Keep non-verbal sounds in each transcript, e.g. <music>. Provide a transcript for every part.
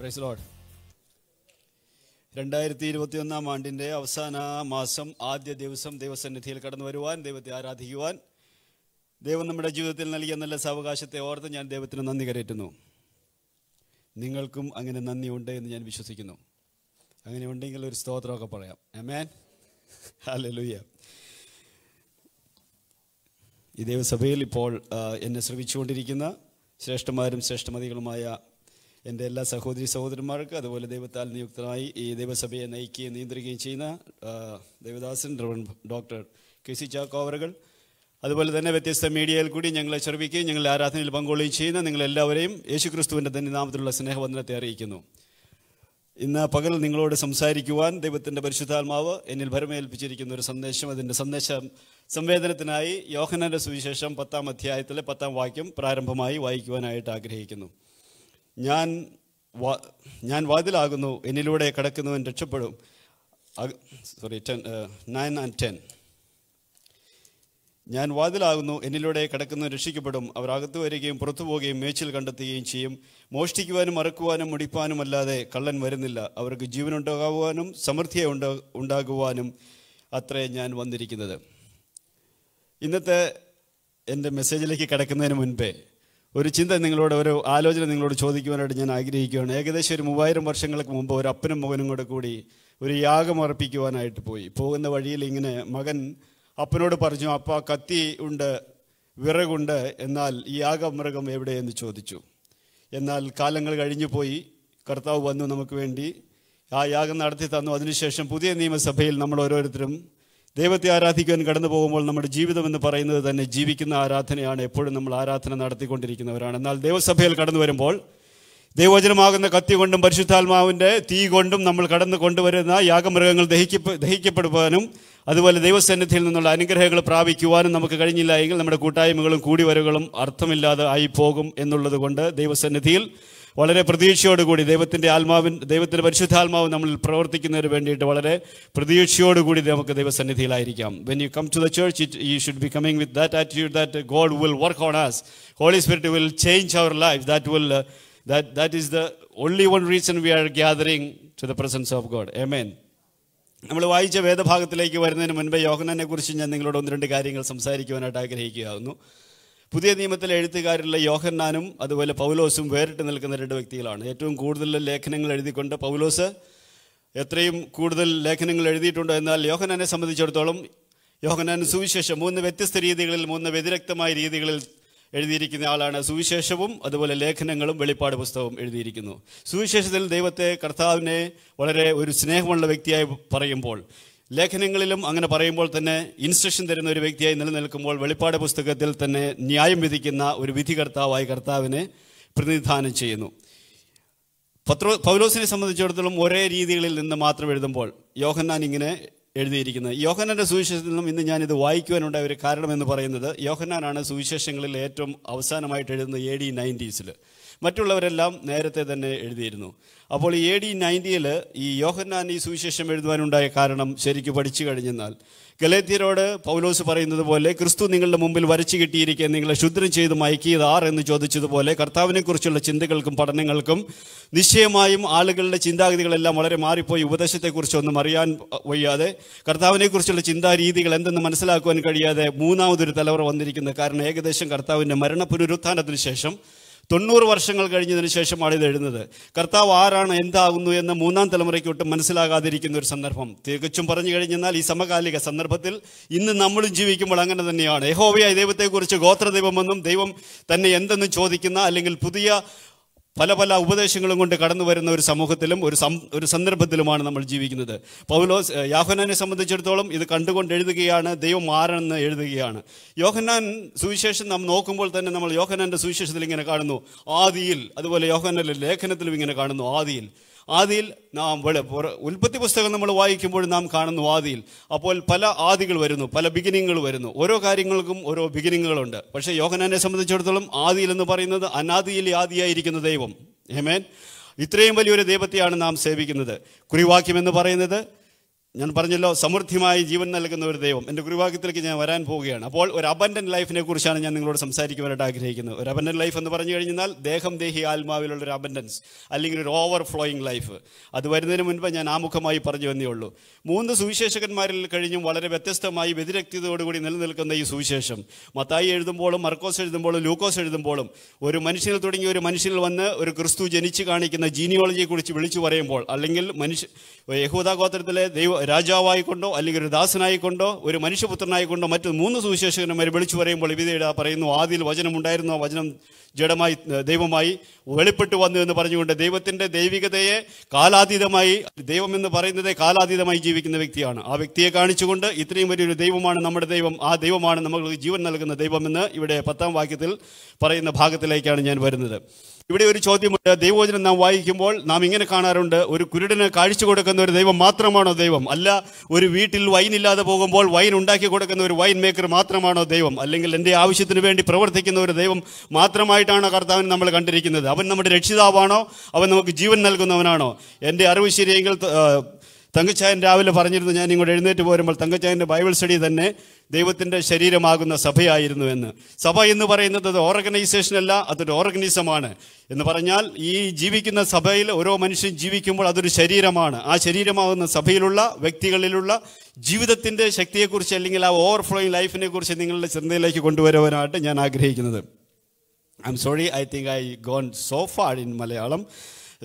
Price ഇരുപത്തി ഒന്നാം ആണ്ടിൻ്റെ അവസാന മാസം ആദ്യ ദിവസം ദൈവസന്നിധിയിൽ കടന്നു വരുവാൻ ദൈവത്തെ ആരാധിക്കുവാൻ ദൈവം നമ്മുടെ ജീവിതത്തിൽ നൽകിയ നല്ല സാവകാശത്തെ ഓർത്ത് ഞാൻ ദൈവത്തിന് നന്ദി കരയറ്റുന്നു നിങ്ങൾക്കും അങ്ങനെ നന്ദിയുണ്ട് എന്ന് ഞാൻ വിശ്വസിക്കുന്നു അങ്ങനെ ഉണ്ടെങ്കിൽ ഒരു സ്തോത്രമൊക്കെ പറയാം മേൻ ഹലലുയ്യ ഈ ദൈവസഭയിൽ ഇപ്പോൾ എന്നെ ശ്രമിച്ചുകൊണ്ടിരിക്കുന്ന ശ്രേഷ്ഠന്മാരും ശ്രേഷ്ഠമതികളുമായ എൻ്റെ എല്ലാ സഹോദരി സഹോദരന്മാർക്ക് അതുപോലെ ദൈവത്താൽ നിയുക്തമായി ഈ ദൈവസഭയെ നയിക്കുകയും നിയന്ത്രിക്കുകയും ചെയ്യുന്ന ദേവദാസൻ ഡോക്ടർ കെ സി ചാക്കോവറുകൾ അതുപോലെ തന്നെ വ്യത്യസ്ത മീഡിയയിൽ കൂടി ഞങ്ങളെ ശ്രമിക്കുകയും ഞങ്ങളെ ആരാധനയിൽ പങ്കുകൊള്ളുകയും ചെയ്യുന്ന നിങ്ങളെല്ലാവരെയും യേശുക്രിസ്തുവിൻ്റെ തന്നെ നാമത്തിലുള്ള സ്നേഹവന്ദനത്തെ അറിയിക്കുന്നു ഇന്ന് പകൽ നിങ്ങളോട് സംസാരിക്കുവാൻ ദൈവത്തിൻ്റെ പരിശുദ്ധാത്മാവ് എന്നിൽ ഭരമേൽപ്പിച്ചിരിക്കുന്ന ഒരു സന്ദേശം അതിൻ്റെ സന്ദേശം സംവേദനത്തിനായി യോഹനന്റെ സുവിശേഷം പത്താം അധ്യായത്തിലെ പത്താം വാക്യം പ്രാരംഭമായി വായിക്കുവാനായിട്ട് ആഗ്രഹിക്കുന്നു ഞാൻ ഞാൻ വാതിലാകുന്നു എന്നിലൂടെ കടക്കുന്നവൻ രക്ഷപ്പെടും sorry ten nine and ten ഞാൻ വാതിലാകുന്നു എന്നിലൂടെ കിടക്കുന്നു രക്ഷിക്കപ്പെടും അവർ അകത്തു വരികയും പുറത്തു പോവുകയും മേച്ചിൽ കണ്ടെത്തുകയും ചെയ്യും മോഷ്ടിക്കുവാനും മറക്കുവാനും മുടിപ്പാനും അല്ലാതെ കള്ളൻ വരുന്നില്ല അവർക്ക് ഉണ്ടാകുവാനും സമൃദ്ധിയെ ഉണ്ടാ ഉണ്ടാകുവാനും അത്രേ ഞാൻ വന്നിരിക്കുന്നത് ഇന്നത്തെ എൻ്റെ മെസ്സേജിലേക്ക് കിടക്കുന്നതിന് മുൻപേ ഒരു ചിന്ത നിങ്ങളോട് ഒരു ആലോചന നിങ്ങളോട് ചോദിക്കുവാനായിട്ട് ഞാൻ ആഗ്രഹിക്കുകയാണ് ഏകദേശം ഒരു മൂവായിരം വർഷങ്ങൾക്ക് മുമ്പ് ഒരു അപ്പനും മകനും കൂടെ കൂടി ഒരു യാഗം അർപ്പിക്കുവാനായിട്ട് പോയി പോകുന്ന വഴിയിൽ ഇങ്ങനെ മകൻ അപ്പനോട് പറഞ്ഞു അപ്പ കത്തി ഉണ്ട് വിറകുണ്ട് എന്നാൽ ഈ യാഗമൃഗം എവിടെയെന്ന് ചോദിച്ചു എന്നാൽ കാലങ്ങൾ കഴിഞ്ഞു പോയി കർത്താവ് വന്നു നമുക്ക് വേണ്ടി ആ യാഗം നടത്തി തന്നു അതിനുശേഷം പുതിയ നിയമസഭയിൽ നമ്മൾ ഓരോരുത്തരും ദൈവത്തെ ആരാധിക്കുവാൻ കടന്നു പോകുമ്പോൾ നമ്മുടെ ജീവിതം എന്ന് പറയുന്നത് തന്നെ ജീവിക്കുന്ന ആരാധനയാണ് എപ്പോഴും നമ്മൾ ആരാധന നടത്തിക്കൊണ്ടിരിക്കുന്നവരാണ് എന്നാൽ ദൈവസഭയിൽ കടന്നു വരുമ്പോൾ ദൈവചനമാകുന്ന കത്തി കൊണ്ടും പരിശുദ്ധാത്മാവിൻ്റെ തീ കൊണ്ടും നമ്മൾ കടന്നു കൊണ്ടുവരുന്ന യാഗമൃഗങ്ങൾ ദഹിക്കപ്പെ ദഹിക്കപ്പെടുവാനും അതുപോലെ ദൈവസന്നിധിയിൽ നിന്നുള്ള അനുഗ്രഹങ്ങൾ പ്രാപിക്കുവാനും നമുക്ക് കഴിഞ്ഞില്ല എങ്കിൽ നമ്മുടെ കൂട്ടായ്മകളും കൂടിവരവുകളും അർത്ഥമില്ലാതെ ആയി പോകും എന്നുള്ളത് കൊണ്ട് ദൈവസന്നിധിയിൽ വളരെ പ്രതീക്ഷയോടുകൂടി ദൈവത്തിൻ്റെ ആത്മാവിൻ ദൈവത്തിൻ്റെ പരിശുദ്ധാത്മാവ് നമ്മളിൽ പ്രവർത്തിക്കുന്നതിന് വേണ്ടിയിട്ട് വളരെ പ്രതീക്ഷയോടുകൂടി നമുക്ക് ദൈവസന്നിധിയിലായിരിക്കാം when you come to the church it you should be coming with that attitude that God will work on us Holy Spirit will change our life that will That, that is the only one reason we are gathering to the presence of God. Amen. നമ്മൾ വായിച്ച വേദഭാഗത്തിലേക്ക് വരുന്നതിന് മുൻപ് യോഹനനെ കുറിച്ച് ഞാൻ നിങ്ങളോട് ഒന്ന് രണ്ട് കാര്യങ്ങൾ സംസാരിക്കുവാനായിട്ട് ആഗ്രഹിക്കുകയാകുന്നു പുതിയ നിയമത്തിലെ എഴുത്തുകാരുള്ള യോഹന്നാനും അതുപോലെ പൗലോസും വേറിട്ട് നിൽക്കുന്ന രണ്ട് വ്യക്തികളാണ് ഏറ്റവും കൂടുതൽ ലേഖനങ്ങൾ എഴുതിക്കൊണ്ട് പൗലോസ് എത്രയും കൂടുതൽ ലേഖനങ്ങൾ എഴുതിയിട്ടുണ്ടോ എന്നാൽ യോഹനാനെ സംബന്ധിച്ചിടത്തോളം യോഹനാൻ സുവിശേഷം മൂന്ന് വ്യത്യസ്ത രീതികളിൽ മൂന്ന് വ്യതിരക്തമായ രീതികളിൽ എഴുതിയിരിക്കുന്ന ആളാണ് സുവിശേഷവും അതുപോലെ ലേഖനങ്ങളും വെളിപ്പാട് പുസ്തകവും എഴുതിയിരിക്കുന്നു സുവിശേഷത്തിൽ ദൈവത്തെ കർത്താവിനെ വളരെ ഒരു സ്നേഹമുള്ള വ്യക്തിയായി പറയുമ്പോൾ ലേഖനങ്ങളിലും അങ്ങനെ പറയുമ്പോൾ തന്നെ ഇൻസ്ട്രക്ഷൻ തരുന്ന ഒരു വ്യക്തിയായി നിലനിൽക്കുമ്പോൾ വെളിപ്പാട് പുസ്തകത്തിൽ തന്നെ ന്യായം വിധിക്കുന്ന ഒരു വിധികർത്താവായി കർത്താവിനെ പ്രതിനിധാനം ചെയ്യുന്നു പത്രോ പൗലോസിനെ സംബന്ധിച്ചിടത്തോളം ഒരേ രീതികളിൽ നിന്ന് മാത്രം എഴുതുമ്പോൾ യോഹന്നാൻ ഇങ്ങനെ എഴുതിയിരിക്കുന്നത് യോഹനന്റെ സുവിശേഷത്തിൽ നിന്നും ഇന്ന് ഞാനിത് വായിക്കുവാനുണ്ടായ ഒരു എന്ന് പറയുന്നത് യോഹനാനാണ് സുവിശേഷങ്ങളിൽ ഏറ്റവും അവസാനമായിട്ട് എഴുതുന്നത് എ ഡി നയൻറ്റീസിൽ മറ്റുള്ളവരെല്ലാം നേരത്തെ തന്നെ എഴുതിയിരുന്നു അപ്പോൾ ഈ എ ഡി നയൻറ്റിയിൽ ഈ യോഹന്നാൻ ഈ സുവിശേഷം എഴുതുവാനുണ്ടായ കാരണം ശരിക്കും പഠിച്ചു കഴിഞ്ഞെന്നാൽ ഗലേത്തിയരോട് പൗലോസ് പറയുന്നത് പോലെ ക്രിസ്തു നിങ്ങളുടെ മുമ്പിൽ വരച്ചു കിട്ടിയിരിക്കെ നിങ്ങളെ ശുദ്രം ചെയ്ത് മയക്കിയത് ആർ എന്ന് ചോദിച്ചതുപോലെ കർത്താവിനെക്കുറിച്ചുള്ള ചിന്തകൾക്കും പഠനങ്ങൾക്കും നിശ്ചയമായും ആളുകളുടെ ചിന്താഗതികളെല്ലാം വളരെ മാറിപ്പോയി ഉപദേശത്തെക്കുറിച്ചൊന്നും അറിയാൻ വയ്യാതെ കർത്താവിനെക്കുറിച്ചുള്ള ചിന്താരീതികൾ എന്തെന്ന് മനസ്സിലാക്കുവാൻ കഴിയാതെ മൂന്നാമതൊരു തലവറ വന്നിരിക്കുന്ന കാരണം ഏകദേശം കർത്താവിൻ്റെ മരണ പുനരുത്ഥാനത്തിന് ശേഷം തൊണ്ണൂറ് വർഷങ്ങൾ കഴിഞ്ഞതിന് ശേഷമാണ് ഇത് എഴുതുന്നത് കർത്താവ് ആരാണ് എന്താകുന്നു എന്ന് മൂന്നാം തലമുറയ്ക്കൊട്ട് മനസ്സിലാകാതിരിക്കുന്ന ഒരു സന്ദർഭം തികച്ചും പറഞ്ഞു കഴിഞ്ഞെന്നാൽ ഈ സമകാലിക സന്ദർഭത്തിൽ ഇന്ന് നമ്മളും ജീവിക്കുമ്പോൾ അങ്ങനെ തന്നെയാണ് യഹോവയായ ദൈവത്തെക്കുറിച്ച് ദൈവമെന്നും ദൈവം തന്നെ എന്തെന്നും ചോദിക്കുന്ന അല്ലെങ്കിൽ പുതിയ പല പല ഉപദേശങ്ങളും കൊണ്ട് കടന്നു വരുന്ന ഒരു സമൂഹത്തിലും ഒരു ഒരു സന്ദർഭത്തിലുമാണ് നമ്മൾ ജീവിക്കുന്നത് പൗലോസ് യോഹനാനെ സംബന്ധിച്ചിടത്തോളം ഇത് കണ്ടുകൊണ്ട് എഴുതുകയാണ് ദൈവം മാറണമെന്ന് എഴുതുകയാണ് യോഹനാൻ സുവിശേഷം നാം നോക്കുമ്പോൾ തന്നെ നമ്മൾ യോഹനാൻ്റെ സുവിശേഷത്തിൽ ഇങ്ങനെ കാണുന്നു ആദിയിൽ അതുപോലെ യോഹനാൻ്റെ ലേഖനത്തിലും ഇങ്ങനെ കാണുന്നു ആദിയിൽ ആദിയിൽ നാം ഉൽപ്പത്തി പുസ്തകം നമ്മൾ വായിക്കുമ്പോൾ നാം കാണുന്നു ആദിയിൽ അപ്പോൾ പല ആദികൾ വരുന്നു പല ബിഗിനിങ്ങുകൾ വരുന്നു ഓരോ കാര്യങ്ങൾക്കും ഓരോ ബിഗിനിങ്ങുകളുണ്ട് പക്ഷേ യോഹനാനെ സംബന്ധിച്ചിടത്തോളം ആദിയിൽ എന്ന് പറയുന്നത് അനാദിയിൽ ആദിയായിരിക്കുന്ന ദൈവം ഹെമേൻ ഇത്രയും വലിയൊരു ദൈവത്തെയാണ് നാം സേവിക്കുന്നത് കുറിവാക്യം എന്ന് പറയുന്നത് ഞാൻ പറഞ്ഞല്ലോ സമൃദ്ധിമായി ജീവൻ നൽകുന്ന ഒരു ദൈവം എൻ്റെ ഗുരുവാക്യത്തിലേക്ക് ഞാൻ വരാൻ പോവുകയാണ് അപ്പോൾ ഒരു അബൻഡൻ ലൈഫിനെ കുറിച്ചാണ് ഞാൻ നിങ്ങളോട് സംസാരിക്കുവാനായിട്ട് ആഗ്രഹിക്കുന്നത് ഒരു അബൻഡൻ ലൈഫ് എന്ന് പറഞ്ഞു കഴിഞ്ഞാൽ ദേഹം ദേഹി ആത്മാവിലുള്ള ഒരു അബൻഡൻസ് അല്ലെങ്കിൽ ഒരു ഓവർ ഫ്ലോയിങ് ലൈഫ് അത് വരുന്നതിന് മുൻപ് ഞാൻ ആമുഖമായി പറഞ്ഞു വന്നേ ഉള്ളൂ മൂന്ന് സുവിശേഷകന്മാരിൽ കഴിഞ്ഞും വളരെ വ്യത്യസ്തമായി വ്യതിരക്തിയോടുകൂടി നിലനിൽക്കുന്ന ഈ സുവിശേഷം മത്തായി എഴുതുമ്പോഴും മർക്കോസ് എഴുതുമ്പോഴും ലൂക്കോസ് എഴുതുമ്പോഴും ഒരു മനുഷ്യനിൽ തുടങ്ങി ഒരു മനുഷ്യനിൽ വന്ന് ഒരു ക്രിസ്തു ജനിച്ചു കാണിക്കുന്ന ജീനിയോളജിയെക്കുറിച്ച് വിളിച്ചു പറയുമ്പോൾ അല്ലെങ്കിൽ മനുഷ്യ യഹൂദ ഗോത്രത്തിലെ ദൈവ രാജാവായിക്കൊണ്ടോ അല്ലെങ്കിൽ ഒരു ദാസനായിക്കൊണ്ടോ ഒരു മനുഷ്യപുത്രനായിക്കൊണ്ടോ മറ്റു മൂന്ന് സുവിശേഷകന്മാർ വിളിച്ചു പറയുമ്പോൾ വിധേയ പറയുന്നു ആദ്യം വചനം ഉണ്ടായിരുന്നു ആ വചനം ജഡമായി ദൈവമായി വെളിപ്പെട്ടു വന്നു എന്ന് പറഞ്ഞുകൊണ്ട് ദൈവത്തിൻ്റെ ദൈവികതയെ കാലാതീതമായി ദൈവമെന്ന് പറയുന്നതേ കാലാതീതമായി ജീവിക്കുന്ന വ്യക്തിയാണ് ആ വ്യക്തിയെ കാണിച്ചുകൊണ്ട് ഇത്രയും വലിയൊരു ദൈവമാണ് നമ്മുടെ ദൈവം ആ ദൈവമാണ് നമുക്ക് ജീവൻ നൽകുന്ന ദൈവമെന്ന് ഇവിടെ പത്താം വാക്യത്തിൽ പറയുന്ന ഭാഗത്തിലേക്കാണ് ഞാൻ വരുന്നത് ഇവിടെ ഒരു ചോദ്യമുണ്ട് ദൈവവചനം നാം വായിക്കുമ്പോൾ നാം ഇങ്ങനെ കാണാറുണ്ട് ഒരു കുരുടന് കാഴ്ച കൊടുക്കുന്ന ഒരു ദൈവം മാത്രമാണോ ദൈവം അല്ല ഒരു വീട്ടിൽ വൈൻ ഇല്ലാതെ പോകുമ്പോൾ വൈൻ ഉണ്ടാക്കി കൊടുക്കുന്ന ഒരു വൈൻ മേക്കർ മാത്രമാണോ ദൈവം അല്ലെങ്കിൽ എൻ്റെ ആവശ്യത്തിന് വേണ്ടി പ്രവർത്തിക്കുന്ന ഒരു ദൈവം മാത്രമായിട്ടാണോ കർത്താവിനെ നമ്മൾ കണ്ടിരിക്കുന്നത് അവൻ നമ്മുടെ രക്ഷിതാവാണോ അവൻ നമുക്ക് ജീവൻ നൽകുന്നവനാണോ എൻ്റെ അറിവ് ശരിയെങ്കിൽ തങ്കച്ചായൻ രാവിലെ പറഞ്ഞിരുന്നു ഞാൻ ഇങ്ങോട്ട് എഴുന്നേറ്റ് പോരുമ്പോൾ തങ്കച്ചായൻ്റെ ബൈബിൾ സ്റ്റഡി തന്നെ ദൈവത്തിൻ്റെ ശരീരമാകുന്ന സഭയായിരുന്നു എന്ന് സഭ എന്ന് പറയുന്നത് അത് അല്ല അതൊരു ഓർഗനിസമാണ് എന്ന് പറഞ്ഞാൽ ഈ ജീവിക്കുന്ന സഭയിൽ ഓരോ മനുഷ്യൻ ജീവിക്കുമ്പോൾ അതൊരു ശരീരമാണ് ആ ശരീരമാകുന്ന സഭയിലുള്ള വ്യക്തികളിലുള്ള ജീവിതത്തിൻ്റെ ശക്തിയെക്കുറിച്ച് അല്ലെങ്കിൽ ആ ഓവർഫ്ലോയിങ് ലൈഫിനെ കുറിച്ച് നിങ്ങളുടെ ചിന്തയിലേക്ക് കൊണ്ടുവരുവാനായിട്ട് ഞാൻ ആഗ്രഹിക്കുന്നത് I'm sorry I think I gone so far in Malayalam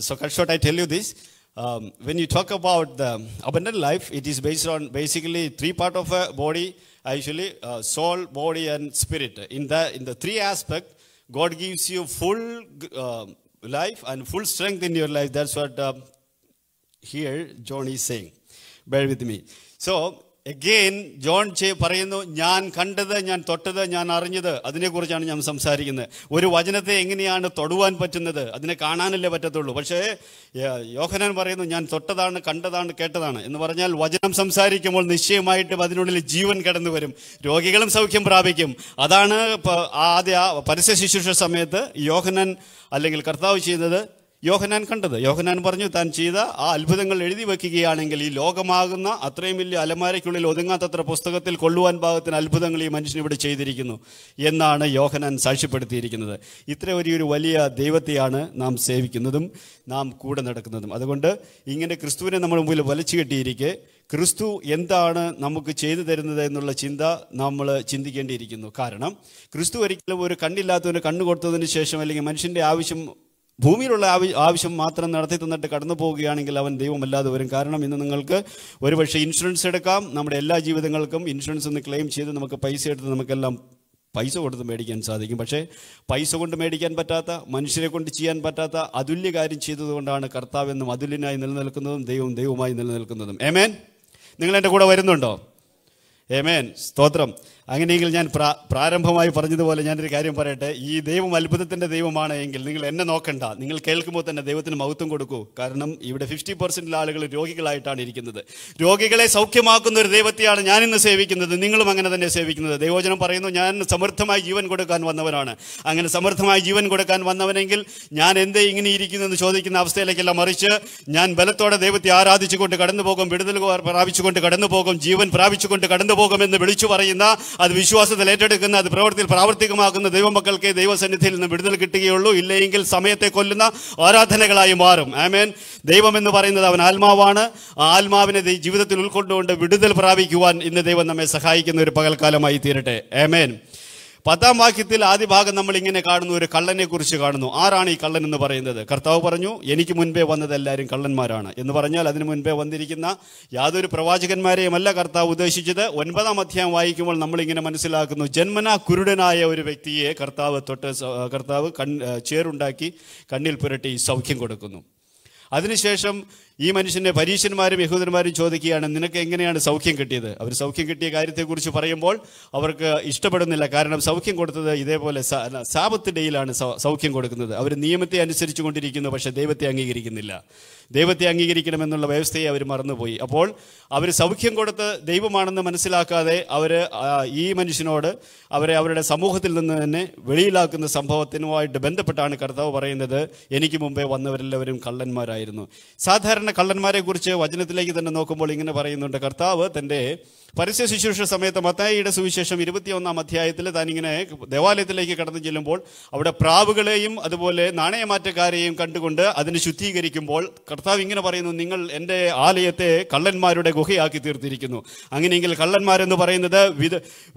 so cut short I tell you this Um, when you talk about the abundant life, it is based on basically three part of a body, actually uh, soul, body, and spirit. In the in the three aspect, God gives you full uh, life and full strength in your life. That's what uh, here John is saying. Bear with me. So again John ചേ പറയുന്നു ഞാൻ കണ്ടത് ഞാൻ തൊട്ടത് ഞാൻ അറിഞ്ഞത് അതിനെക്കുറിച്ചാണ് ഞാൻ സംസാരിക്കുന്നത് ഒരു വചനത്തെ എങ്ങനെയാണ് തൊടുവാൻ പറ്റുന്നത് അതിനെ കാണാനല്ലേ പറ്റത്തുള്ളൂ പക്ഷേ യോഹനൻ പറയുന്നു ഞാൻ തൊട്ടതാണ് കണ്ടതാണ് കേട്ടതാണ് എന്ന് പറഞ്ഞാൽ വചനം സംസാരിക്കുമ്പോൾ നിശ്ചയമായിട്ടും അതിനുള്ളിൽ ജീവൻ കടന്നു വരും രോഗികളും സൗഖ്യം പ്രാപിക്കും അതാണ് ആദ്യ പരസ്യ ശുശ്രൂഷ സമയത്ത് യോഹനൻ അല്ലെങ്കിൽ കർത്താവ് ചെയ്യുന്നത് യോഹനാൻ കണ്ടത് യോഹനാൻ പറഞ്ഞു താൻ ചെയ്ത ആ അത്ഭുതങ്ങൾ എഴുതി വയ്ക്കുകയാണെങ്കിൽ ഈ ലോകമാകുന്ന അത്രയും വലിയ അലമാരയ്ക്കുള്ളിൽ ഒതുങ്ങാത്തത്ര പുസ്തകത്തിൽ കൊള്ളുവാൻ പാകത്തിന് അത്ഭുതങ്ങൾ ഈ മനുഷ്യൻ ഇവിടെ ചെയ്തിരിക്കുന്നു എന്നാണ് യോഹനാൻ സാക്ഷ്യപ്പെടുത്തിയിരിക്കുന്നത് ഇത്ര വലിയൊരു വലിയ ദൈവത്തെയാണ് നാം സേവിക്കുന്നതും നാം കൂടെ നടക്കുന്നതും അതുകൊണ്ട് ഇങ്ങനെ ക്രിസ്തുവിനെ നമ്മൾ മുമ്പിൽ വലിച്ചു കെട്ടിയിരിക്കെ ക്രിസ്തു എന്താണ് നമുക്ക് ചെയ്തു തരുന്നത് എന്നുള്ള ചിന്ത നമ്മൾ ചിന്തിക്കേണ്ടിയിരിക്കുന്നു കാരണം ക്രിസ്തു ഒരിക്കലും ഒരു കണ്ണില്ലാത്തവന് കണ്ണു കൊടുത്തതിന് ശേഷം അല്ലെങ്കിൽ മനുഷ്യൻ്റെ ആവശ്യം ഭൂമിയിലുള്ള ആവശ്യം മാത്രം നടത്തി തന്നിട്ട് കടന്നു പോവുകയാണെങ്കിൽ അവൻ ദൈവമല്ലാതെ വരും കാരണം ഇന്ന് നിങ്ങൾക്ക് ഒരുപക്ഷെ ഇൻഷുറൻസ് എടുക്കാം നമ്മുടെ എല്ലാ ജീവിതങ്ങൾക്കും ഇൻഷുറൻസ് ഒന്ന് ക്ലെയിം ചെയ്ത് നമുക്ക് പൈസ എടുത്ത് നമുക്കെല്ലാം പൈസ കൊടുത്ത് മേടിക്കാൻ സാധിക്കും പക്ഷേ പൈസ കൊണ്ട് മേടിക്കാൻ പറ്റാത്ത മനുഷ്യരെ കൊണ്ട് ചെയ്യാൻ പറ്റാത്ത അതുല്യ കാര്യം ചെയ്തതുകൊണ്ടാണ് കർത്താവെന്നും അതുല്യനായി നിലനിൽക്കുന്നതും ദൈവം ദൈവമായി നിലനിൽക്കുന്നതും ഏമേൻ നിങ്ങൾ എൻ്റെ കൂടെ വരുന്നുണ്ടോ ഏമേൻ സ്തോത്രം അങ്ങനെയെങ്കിൽ ഞാൻ പ്രാരംഭമായി പറഞ്ഞതുപോലെ ഞാനൊരു കാര്യം പറയട്ടെ ഈ ദൈവം അത്ഭുതത്തിൻ്റെ ദൈവമാണ് എങ്കിൽ നിങ്ങൾ എന്നെ നോക്കണ്ട നിങ്ങൾ കേൾക്കുമ്പോൾ തന്നെ ദൈവത്തിന് മഹത്വം കൊടുക്കൂ കാരണം ഇവിടെ ഫിഫ്റ്റി പെർസെൻറ്റിൽ ആളുകൾ രോഗികളായിട്ടാണ് ഇരിക്കുന്നത് രോഗികളെ സൗഖ്യമാക്കുന്ന ഒരു ദൈവത്തെയാണ് ഞാൻ ഇന്ന് സേവിക്കുന്നത് നിങ്ങളും അങ്ങനെ തന്നെ സേവിക്കുന്നത് ദൈവോചനം പറയുന്നു ഞാൻ സമൃദ്ധമായി ജീവൻ കൊടുക്കാൻ വന്നവനാണ് അങ്ങനെ സമൃദ്ധമായി ജീവൻ കൊടുക്കാൻ വന്നവനെങ്കിൽ ഞാൻ എന്തേ ഇങ്ങനെ ഇരിക്കുന്നു എന്ന് ചോദിക്കുന്ന അവസ്ഥയിലേക്കല്ല മറിച്ച് ഞാൻ ബലത്തോടെ ദൈവത്തെ ആരാധിച്ചുകൊണ്ട് കടന്നു പോകും വിടുതൽ പ്രാപിച്ചുകൊണ്ട് കടന്നു പോകും ജീവൻ പ്രാപിച്ചുകൊണ്ട് കടന്നു പോകുമെന്ന് വിളിച്ചു പറയുന്ന അത് വിശ്വാസത്തിൽ ഏറ്റെടുക്കുന്ന അത് പ്രവൃത്തിയിൽ പ്രാവർത്തികമാക്കുന്ന ദൈവമക്കൾക്ക് ദൈവസന്നിധിയിൽ നിന്ന് വിടുതൽ കിട്ടുകയുള്ളൂ ഇല്ലെങ്കിൽ സമയത്തെ കൊല്ലുന്ന ആരാധനകളായി മാറും ആമേൻ ദൈവം എന്ന് പറയുന്നത് അവൻ ആത്മാവാണ് ആത്മാവിനെ ജീവിതത്തിൽ ഉൾക്കൊണ്ടുകൊണ്ട് വിടുതൽ പ്രാപിക്കുവാൻ ഇന്ന് ദൈവം നമ്മെ സഹായിക്കുന്ന ഒരു പകൽക്കാലമായി തീരട്ടെ ആമേൻ പത്താം വാക്യത്തിൽ ആദ്യ ഭാഗം നമ്മൾ ഇങ്ങനെ കാണുന്നു ഒരു കള്ളനെ കുറിച്ച് കാണുന്നു ആരാണ് ഈ കള്ളൻ എന്ന് പറയുന്നത് കർത്താവ് പറഞ്ഞു എനിക്ക് മുൻപേ വന്നത് എല്ലാവരും കള്ളന്മാരാണ് എന്ന് പറഞ്ഞാൽ അതിനു മുൻപേ വന്നിരിക്കുന്ന യാതൊരു പ്രവാചകന്മാരെയുമല്ല കർത്താവ് ഉദ്ദേശിച്ചത് ഒൻപതാം അധ്യായം വായിക്കുമ്പോൾ നമ്മളിങ്ങനെ മനസ്സിലാക്കുന്നു ജന്മന കുരുടനായ ഒരു വ്യക്തിയെ കർത്താവ് തൊട്ട് കർത്താവ് കൺ ചേറുണ്ടാക്കി കണ്ണിൽ പുരട്ടി സൗഖ്യം കൊടുക്കുന്നു അതിനുശേഷം ഈ മനുഷ്യൻ്റെ പരീക്ഷന്മാരും യഹൂദന്മാരും ചോദിക്കുകയാണ് നിനക്ക് എങ്ങനെയാണ് സൗഖ്യം കിട്ടിയത് അവർ സൗഖ്യം കിട്ടിയ കാര്യത്തെക്കുറിച്ച് പറയുമ്പോൾ അവർക്ക് ഇഷ്ടപ്പെടുന്നില്ല കാരണം സൗഖ്യം കൊടുത്തത് ഇതേപോലെ സാപത്ത് സൗഖ്യം കൊടുക്കുന്നത് അവർ നിയമത്തെ അനുസരിച്ചു കൊണ്ടിരിക്കുന്നു പക്ഷേ ദൈവത്തെ അംഗീകരിക്കുന്നില്ല ദൈവത്തെ അംഗീകരിക്കണമെന്നുള്ള വ്യവസ്ഥയെ അവർ മറന്നുപോയി അപ്പോൾ അവർ സൗഖ്യം കൊടുത്ത് ദൈവമാണെന്ന് മനസ്സിലാക്കാതെ അവർ ഈ മനുഷ്യനോട് അവരെ അവരുടെ സമൂഹത്തിൽ നിന്ന് തന്നെ വെളിയിലാക്കുന്ന സംഭവത്തിനുമായിട്ട് ബന്ധപ്പെട്ടാണ് കർത്താവ് പറയുന്നത് എനിക്ക് മുമ്പേ വന്നവരെല്ലാവരും കള്ളന്മാരായിരുന്നു സാധാരണ സാധാരണ കള്ളന്മാരെ കുറിച്ച് വചനത്തിലേക്ക് തന്നെ നോക്കുമ്പോൾ ഇങ്ങനെ പറയുന്നുണ്ട് കർത്താവ് തൻ്റെ പരസ്യ ശുശ്രൂഷ സമയത്ത് മത്തായിയുടെ സുവിശേഷം ഇരുപത്തിയൊന്നാം അധ്യായത്തിൽ താനിങ്ങനെ ദേവാലയത്തിലേക്ക് കടന്നു ചെല്ലുമ്പോൾ അവിടെ പ്രാവുകളെയും അതുപോലെ നാണയമാറ്റക്കാരെയും കണ്ടുകൊണ്ട് അതിനെ ശുദ്ധീകരിക്കുമ്പോൾ കർത്താവ് ഇങ്ങനെ പറയുന്നു നിങ്ങൾ എൻ്റെ ആലയത്തെ കള്ളന്മാരുടെ ഗുഹയാക്കി തീർത്തിരിക്കുന്നു അങ്ങനെയെങ്കിൽ കള്ളന്മാരെന്ന് പറയുന്നത്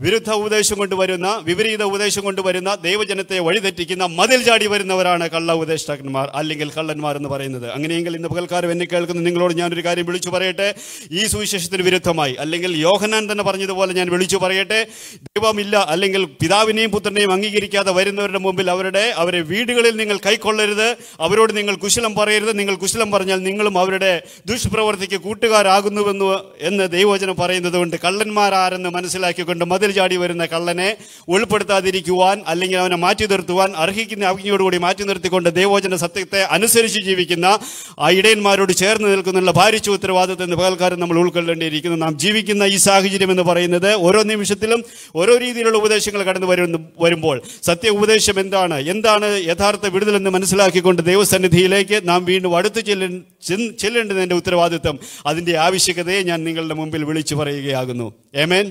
വിരുദ്ധ ഉപദേശം കൊണ്ടുവരുന്ന വിപരീത ഉപദേശം കൊണ്ടുവരുന്ന ദൈവജനത്തെ വഴിതെറ്റിക്കുന്ന മതിൽ ചാടി വരുന്നവരാണ് കള്ള ഉപദേഷ്ടാക്കന്മാർ അല്ലെങ്കിൽ കള്ളന്മാർ എന്ന് പറയുന്നത് അങ്ങനെയെങ്കിൽ ഇന്ന് പകൽക്കാരും എന്നെ കേൾക്കുന്ന നിങ്ങളോട് ഞാനൊരു കാര്യം വിളിച്ചു പറയട്ടെ ഈ സുവിശേഷത്തിന് വിരുദ്ധമായി അല്ലെങ്കിൽ യോഹ യോഹനാൻ തന്നെ പറഞ്ഞതുപോലെ ഞാൻ വിളിച്ചു പറയട്ടെ ദൈവമില്ല അല്ലെങ്കിൽ പിതാവിനെയും പുത്രനെയും അംഗീകരിക്കാതെ വരുന്നവരുടെ മുമ്പിൽ അവരുടെ അവരെ വീടുകളിൽ നിങ്ങൾ കൈക്കൊള്ളരുത് അവരോട് നിങ്ങൾ കുശലം പറയരുത് നിങ്ങൾ കുശലം പറഞ്ഞാൽ നിങ്ങളും അവരുടെ ദുഷ്പ്രവർത്തിക്ക് കൂട്ടുകാരാകുന്നുവെന്ന് എന്ന് ദൈവവചനം പറയുന്നത് കൊണ്ട് കള്ളന്മാരാരെന്ന് മനസ്സിലാക്കിക്കൊണ്ട് മതിൽ ചാടി വരുന്ന കള്ളനെ ഉൾപ്പെടുത്താതിരിക്കുവാൻ അല്ലെങ്കിൽ അവനെ മാറ്റി നിർത്തുവാൻ അർഹിക്കുന്ന അഗ്നിയോടുകൂടി മാറ്റി നിർത്തിക്കൊണ്ട് ദൈവവചന സത്യത്തെ അനുസരിച്ച് ജീവിക്കുന്ന ആ ഇടയന്മാരോട് ചേർന്ന് നിൽക്കുന്നുള്ള ഭാരിച്ച ഉത്തരവാദിത്വം പകൽക്കാരൻ നമ്മൾ ഉൾക്കൊള്ളേണ്ടിയിരിക്കുന്നു നാം ജീവിക്കുന്ന ഈ സാഹചര്യം എന്ന് പറയുന്നത് ഓരോ നിമിഷത്തിലും ഓരോ രീതിയിലുള്ള ഉപദേശങ്ങൾ കടന്നു വരുന്നു വരുമ്പോൾ സത്യ ഉപദേശം എന്താണ് എന്താണ് യഥാർത്ഥ വിടുതലെന്ന് മനസ്സിലാക്കിക്കൊണ്ട് ദൈവസന്നിധിയിലേക്ക് നാം വീണ്ടും അടുത്ത് ചെല്ല ചെല്ലേണ്ടതിൻ്റെ ഉത്തരവാദിത്വം അതിൻ്റെ ആവശ്യകതയെ ഞാൻ നിങ്ങളുടെ മുമ്പിൽ വിളിച്ചു പറയുകയാകുന്നു ഏമേൻ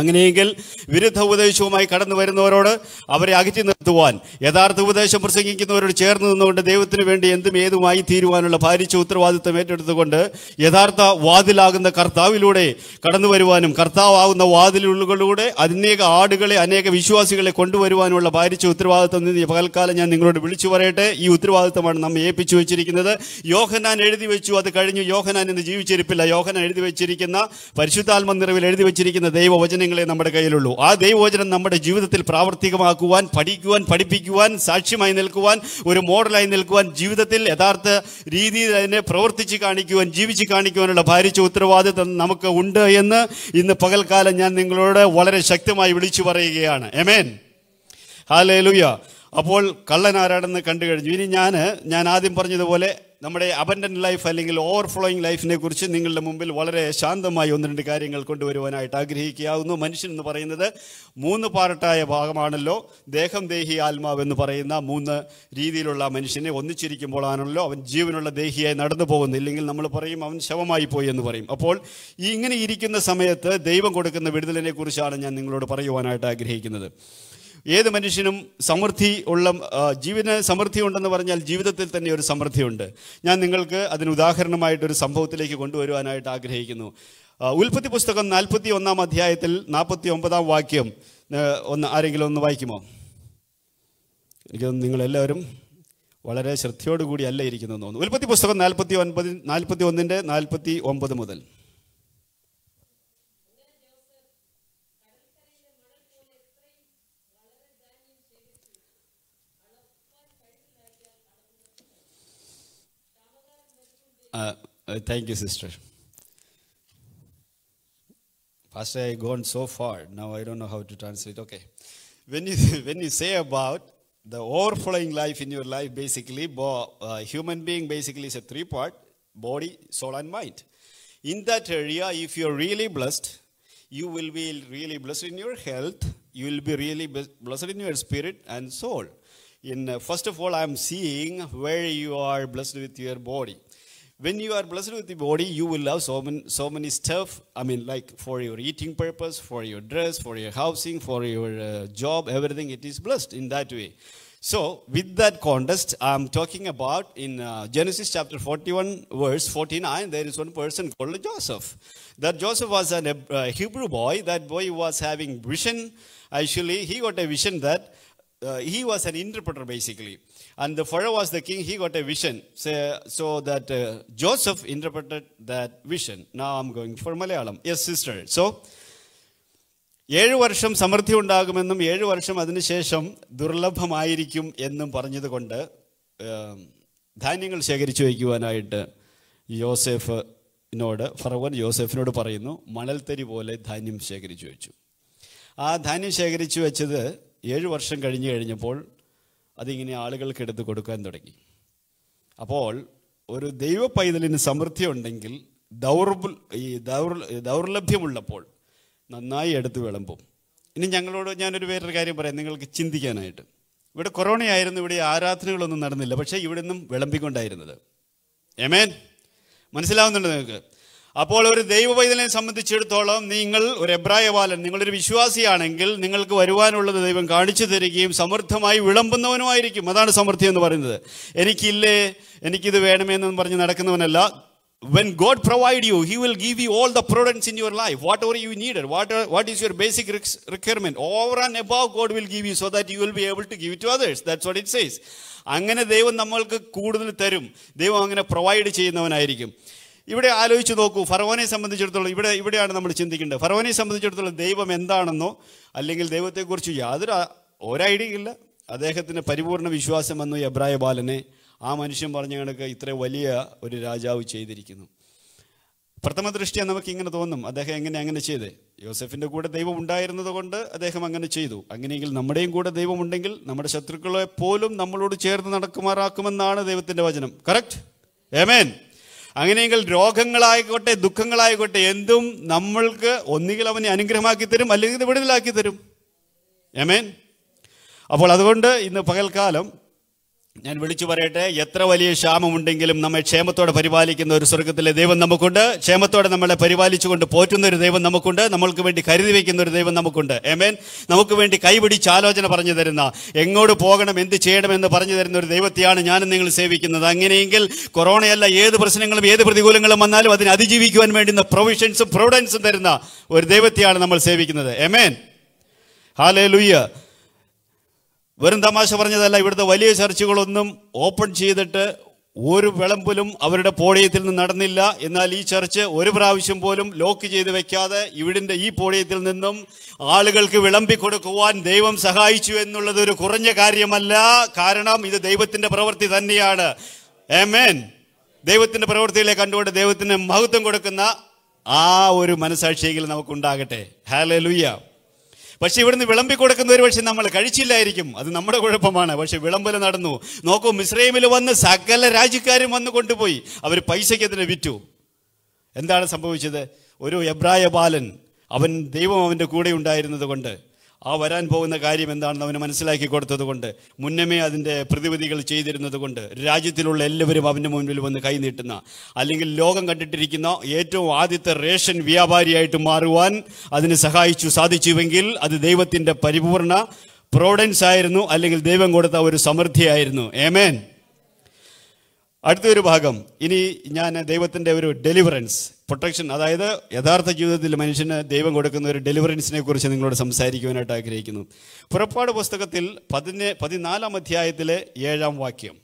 അങ്ങനെയെങ്കിൽ വിരുദ്ധ ഉപദേശവുമായി കടന്നു വരുന്നവരോട് അവരെ അകറ്റി നിർത്തുവാൻ യഥാർത്ഥ ഉപദേശം പ്രസംഗിക്കുന്നവരോട് ചേർന്ന് നിന്നുകൊണ്ട് ദൈവത്തിന് വേണ്ടി എന്തും ഏതുമായി തീരുവാനുള്ള ഭാരിച്ച ഉത്തരവാദിത്വം ഏറ്റെടുത്തുകൊണ്ട് യഥാർത്ഥ വാതിലാകുന്ന കർത്താവിലൂടെ കടന്നു വരുവാനും കർത്താവാകുന്ന വാതിലുകളിലൂടെ അനേക ആടുകളെ അനേക വിശ്വാസികളെ കൊണ്ടുവരുവാനുള്ള ഭാരിച്ച ഉത്തരവാദിത്വം നിന്ന് പകൽക്കാലം ഞാൻ നിങ്ങളോട് വിളിച്ചു പറയട്ടെ ഈ ഉത്തരവാദിത്വമാണ് നമ്മെ ഏൽപ്പിച്ചു വെച്ചിരിക്കുന്നത് യോഹനാൻ എഴുതി വെച്ചു അത് കഴിഞ്ഞു യോഹനാൻ ഇന്ന് ജീവിച്ചിരിപ്പില്ല യോഹനാൻ എഴുതി വെച്ചിരിക്കുന്ന പരിശുദ്ധാത്മ നിറവിൽ എഴുതി വെച്ചിരിക്കുന്ന ദൈവവചന വചനങ്ങളെ നമ്മുടെ കയ്യിലുള്ളൂ ആ ദൈവവചനം നമ്മുടെ ജീവിതത്തിൽ പ്രാവർത്തികമാക്കുവാൻ പഠിക്കുവാൻ പഠിപ്പിക്കുവാൻ സാക്ഷ്യമായി നിൽക്കുവാൻ ഒരു മോഡലായി നിൽക്കുവാൻ ജീവിതത്തിൽ യഥാർത്ഥ രീതിയിൽ അതിനെ പ്രവർത്തിച്ച് കാണിക്കുവാൻ ജീവിച്ച് കാണിക്കുവാനുള്ള ഭാരിച്ച ഉത്തരവാദിത്വം നമുക്ക് ഉണ്ട് എന്ന് ഇന്ന് പകൽക്കാലം ഞാൻ നിങ്ങളോട് വളരെ ശക്തമായി വിളിച്ചു പറയുകയാണ് എമേൻ ഹാലേ ലുയ അപ്പോൾ കള്ളൻ ആരാണെന്ന് കണ്ടു കഴിഞ്ഞു ഇനി ഞാൻ ഞാൻ ആദ്യം പറഞ്ഞതുപോലെ നമ്മുടെ അബൻഡൻ ലൈഫ് അല്ലെങ്കിൽ ഓവർഫ്ലോയിങ് ലൈഫിനെ കുറിച്ച് നിങ്ങളുടെ മുമ്പിൽ വളരെ ശാന്തമായി ഒന്ന് രണ്ട് കാര്യങ്ങൾ കൊണ്ടുവരുവാനായിട്ട് ആഗ്രഹിക്കാവുന്നു മനുഷ്യൻ എന്ന് പറയുന്നത് മൂന്ന് പാർട്ടായ ഭാഗമാണല്ലോ ദേഹം ദേഹി ആത്മാവ് എന്ന് പറയുന്ന മൂന്ന് രീതിയിലുള്ള മനുഷ്യനെ ഒന്നിച്ചിരിക്കുമ്പോഴാണല്ലോ അവൻ ജീവനുള്ള ദേഹിയായി നടന്നു പോകുന്നു ഇല്ലെങ്കിൽ നമ്മൾ പറയും അവൻ ശവമായി പോയി എന്ന് പറയും അപ്പോൾ ഈ ഇങ്ങനെ ഇരിക്കുന്ന സമയത്ത് ദൈവം കൊടുക്കുന്ന വിടുതലിനെ കുറിച്ചാണ് ഞാൻ നിങ്ങളോട് പറയുവാനായിട്ട് ആഗ്രഹിക്കുന്നത് ഏത് മനുഷ്യനും സമൃദ്ധി ഉള്ള ജീവിത സമൃദ്ധി ഉണ്ടെന്ന് പറഞ്ഞാൽ ജീവിതത്തിൽ തന്നെ ഒരു സമൃദ്ധിയുണ്ട് ഞാൻ നിങ്ങൾക്ക് അതിന് ഉദാഹരണമായിട്ടൊരു സംഭവത്തിലേക്ക് കൊണ്ടുവരുവാനായിട്ട് ആഗ്രഹിക്കുന്നു ഉൽപ്പത്തി പുസ്തകം നാൽപ്പത്തി ഒന്നാം അധ്യായത്തിൽ നാൽപ്പത്തി ഒമ്പതാം വാക്യം ഒന്ന് ആരെങ്കിലും ഒന്ന് വായിക്കുമോ എനിക്ക് നിങ്ങളെല്ലാവരും വളരെ ശ്രദ്ധയോടുകൂടി അല്ല ഇരിക്കുന്നു തോന്നുന്നു ഉൽപ്പത്തി പുസ്തകം നാൽപ്പത്തി ഒൻപത് നാൽപ്പത്തി ഒന്നിൻ്റെ നാൽപ്പത്തി ഒമ്പത് മുതൽ Uh, uh, thank you, sister. Pastor, I gone so far. Now I don't know how to translate. Okay. When you, <laughs> when you say about the overflowing life in your life, basically, bo- uh, human being basically is a three part body, soul, and mind. In that area, if you're really blessed, you will be really blessed in your health, you will be really blessed in your spirit and soul. In, uh, first of all, I'm seeing where you are blessed with your body. When you are blessed with the body, you will have so many, so many stuff. I mean, like for your eating purpose, for your dress, for your housing, for your uh, job, everything it is blessed in that way. So, with that context, I'm talking about in uh, Genesis chapter 41, verse 49, there is one person called Joseph. That Joseph was a uh, Hebrew boy. That boy was having vision. Actually, he got a vision that uh, he was an interpreter basically. And the Pharaoh was the king, he got a vision. So, so that uh, Joseph interpreted that vision. Now I'm going for Malayalam. Yes, sister. So, ഏഴ് വർഷം സമൃദ്ധി ഉണ്ടാകുമെന്നും ഏഴ് വർഷം അതിനുശേഷം ദുർലഭമായിരിക്കും എന്നും പറഞ്ഞതുകൊണ്ട് ധാന്യങ്ങൾ ശേഖരിച്ചു വയ്ക്കുവാനായിട്ട് യോസെഫിനോട് ഫറവൻ യോസെഫിനോട് പറയുന്നു മണൽത്തരി പോലെ ധാന്യം ശേഖരിച്ചു വെച്ചു ആ ധാന്യം ശേഖരിച്ചു വെച്ചത് ഏഴ് വർഷം കഴിഞ്ഞ് കഴിഞ്ഞപ്പോൾ അതിങ്ങനെ ആളുകൾക്ക് എടുത്ത് കൊടുക്കാൻ തുടങ്ങി അപ്പോൾ ഒരു ദൈവ പൈതലിന് സമൃദ്ധി ഉണ്ടെങ്കിൽ ദൗർബൽ ഈ ദൗർ ദൗർലഭ്യമുള്ളപ്പോൾ നന്നായി എടുത്ത് വിളമ്പും ഇനി ഞങ്ങളോട് ഞാനൊരു വേറൊരു കാര്യം പറയാം നിങ്ങൾക്ക് ചിന്തിക്കാനായിട്ട് ഇവിടെ ആയിരുന്നു ഇവിടെ ആരാധനകളൊന്നും നടന്നില്ല പക്ഷേ ഇവിടെ നിന്നും വിളമ്പിക്കൊണ്ടായിരുന്നത് എമേൻ മനസ്സിലാവുന്നുണ്ട് നിങ്ങൾക്ക് അപ്പോൾ ഒരു ദൈവ പൈതലിനെ സംബന്ധിച്ചിടത്തോളം നിങ്ങൾ ഒരു എബ്രായവാലൻ നിങ്ങളൊരു വിശ്വാസിയാണെങ്കിൽ നിങ്ങൾക്ക് വരുവാനുള്ളത് ദൈവം കാണിച്ചു തരികയും സമൃദ്ധമായി വിളമ്പുന്നവനുമായിരിക്കും അതാണ് സമൃദ്ധി എന്ന് പറയുന്നത് എനിക്കില്ലേ എനിക്കിത് വേണമെന്നും പറഞ്ഞ് നടക്കുന്നവനല്ല when God provide you he will give you all the products in your life whatever you need what what is your basic requirement over and above God will give you so that you will be able to give to others that's what it says അങ്ങനെ ദൈവം നമ്മൾക്ക് കൂടുതൽ തരും ദൈവം അങ്ങനെ provide ചെയ്യുന്നവനായിരിക്കും ഇവിടെ ആലോചിച്ച് നോക്കൂ ഫറവോനെ സംബന്ധിച്ചിടത്തോളം ഇവിടെ ഇവിടെയാണ് നമ്മൾ ചിന്തിക്കേണ്ടത് ഫറവോനെ സംബന്ധിച്ചിടത്തോളം ദൈവം എന്താണെന്നോ അല്ലെങ്കിൽ ദൈവത്തെക്കുറിച്ച് യാതൊരു ഒരൈഡിയ ഇല്ല അദ്ദേഹത്തിന് പരിപൂർണ വിശ്വാസം വന്നു എബ്രായ ബാലനെ ആ മനുഷ്യൻ പറഞ്ഞ കണക്ക് ഇത്ര വലിയ ഒരു രാജാവ് ചെയ്തിരിക്കുന്നു പ്രഥമ ദൃഷ്ടിയാ നമുക്ക് ഇങ്ങനെ തോന്നും അദ്ദേഹം എങ്ങനെ അങ്ങനെ ചെയ്തേ യോസഫിൻ്റെ കൂടെ ദൈവം ഉണ്ടായിരുന്നത് കൊണ്ട് അദ്ദേഹം അങ്ങനെ ചെയ്തു അങ്ങനെയെങ്കിൽ നമ്മുടെയും കൂടെ ദൈവം ഉണ്ടെങ്കിൽ നമ്മുടെ ശത്രുക്കളെ പോലും നമ്മളോട് ചേർന്ന് നടക്കുമാറാക്കുമെന്നാണ് ദൈവത്തിൻ്റെ വചനം കറക്റ്റ് ഏമേൻ അങ്ങനെയെങ്കിൽ രോഗങ്ങളായിക്കോട്ടെ ദുഃഖങ്ങളായിക്കോട്ടെ എന്തും നമ്മൾക്ക് ഒന്നുകിൽ അവനെ അനുഗ്രഹമാക്കി തരും അല്ലെങ്കിൽ ഇത് വിടുതലാക്കി തരും എമേൻ അപ്പോൾ അതുകൊണ്ട് ഇന്ന് പകൽക്കാലം ഞാൻ വിളിച്ചു പറയട്ടെ എത്ര വലിയ ക്ഷാമമുണ്ടെങ്കിലും നമ്മെ ക്ഷേമത്തോടെ പരിപാലിക്കുന്ന ഒരു സ്വർഗത്തിലെ ദൈവം നമുക്കുണ്ട് ക്ഷേമത്തോടെ നമ്മളെ പരിപാലിച്ചുകൊണ്ട് പോറ്റുന്ന ഒരു ദൈവം നമുക്കുണ്ട് നമ്മൾക്ക് വേണ്ടി കരുതി വയ്ക്കുന്ന ഒരു ദൈവം നമുക്കുണ്ട് ഏമേൻ നമുക്ക് വേണ്ടി കൈപിടിച്ച് ആലോചന പറഞ്ഞു തരുന്ന എങ്ങോട്ട് പോകണം എന്ത് ചെയ്യണമെന്ന് പറഞ്ഞു തരുന്ന ഒരു ദൈവത്തെയാണ് ഞാനും നിങ്ങൾ സേവിക്കുന്നത് അങ്ങനെയെങ്കിൽ കൊറോണയല്ല ഏത് പ്രശ്നങ്ങളും ഏത് പ്രതികൂലങ്ങളും വന്നാലും അതിനെ അതിജീവിക്കുവാൻ വേണ്ടുന്ന പ്രൊവിഷൻസും പ്രൊവിഡൻസും തരുന്ന ഒരു ദൈവത്തെയാണ് നമ്മൾ സേവിക്കുന്നത് ഏമേൻ ഹാലേ ലുയ്യ വെറും തമാശ പറഞ്ഞതല്ല ഇവിടുത്തെ വലിയ ചർച്ചുകളൊന്നും ഓപ്പൺ ചെയ്തിട്ട് ഒരു വിളമ്പിലും അവരുടെ പോളിയത്തിൽ നിന്ന് നടന്നില്ല എന്നാൽ ഈ ചർച്ച് ഒരു പ്രാവശ്യം പോലും ലോക്ക് ചെയ്ത് വെക്കാതെ ഇവിടിൻ്റെ ഈ പോളിയത്തിൽ നിന്നും ആളുകൾക്ക് വിളമ്പി കൊടുക്കുവാൻ ദൈവം സഹായിച്ചു എന്നുള്ളത് ഒരു കുറഞ്ഞ കാര്യമല്ല കാരണം ഇത് ദൈവത്തിൻ്റെ പ്രവൃത്തി തന്നെയാണ് ഏമേൻ ദൈവത്തിൻ്റെ പ്രവൃത്തിയിലെ കണ്ടുകൊണ്ട് ദൈവത്തിന് മഹത്വം കൊടുക്കുന്ന ആ ഒരു മനസാക്ഷിയെങ്കിലും നമുക്കുണ്ടാകട്ടെ ഹാലലുയ്യ പക്ഷെ ഇവിടുന്ന് വിളമ്പി കൊടുക്കുന്ന ഒരു പക്ഷെ നമ്മൾ കഴിച്ചില്ലായിരിക്കും അത് നമ്മുടെ കുഴപ്പമാണ് പക്ഷെ വിളമ്പൽ നടന്നു നോക്കൂ മിസ്രൈമിൽ വന്ന് സകല രാജ്യക്കാരും വന്ന് കൊണ്ടുപോയി അവർ പൈസയ്ക്ക് അതിനെ വിറ്റു എന്താണ് സംഭവിച്ചത് ഒരു എബ്രായ ബാലൻ അവൻ ദൈവം അവൻ്റെ കൂടെ ഉണ്ടായിരുന്നത് കൊണ്ട് ആ വരാൻ പോകുന്ന കാര്യം എന്താണെന്ന് അവന് മനസ്സിലാക്കി കൊടുത്തതുകൊണ്ട് മുന്നമേ അതിൻ്റെ പ്രതിവിധികൾ ചെയ്തിരുന്നത് കൊണ്ട് രാജ്യത്തിലുള്ള എല്ലാവരും അവൻ്റെ മുന്നിൽ വന്ന് കൈനീട്ടുന്ന അല്ലെങ്കിൽ ലോകം കണ്ടിട്ടിരിക്കുന്ന ഏറ്റവും ആദ്യത്തെ റേഷൻ വ്യാപാരിയായിട്ട് മാറുവാൻ അതിന് സഹായിച്ചു സാധിച്ചുവെങ്കിൽ അത് ദൈവത്തിൻ്റെ പരിപൂർണ പ്രോവിഡൻസ് ആയിരുന്നു അല്ലെങ്കിൽ ദൈവം കൊടുത്ത ഒരു സമൃദ്ധിയായിരുന്നു ഏമേൻ അടുത്തൊരു ഭാഗം ഇനി ഞാൻ ദൈവത്തിൻ്റെ ഒരു ഡെലിവറൻസ് പ്രൊട്ടക്ഷൻ അതായത് യഥാർത്ഥ ജീവിതത്തിൽ മനുഷ്യന് ദൈവം കൊടുക്കുന്ന ഒരു ഡെലിവറൻസിനെ കുറിച്ച് നിങ്ങളോട് സംസാരിക്കുവാനായിട്ട് ആഗ്രഹിക്കുന്നു പുറപ്പാട് പുസ്തകത്തിൽ പതിനെ പതിനാലാം അധ്യായത്തിലെ ഏഴാം വാക്യം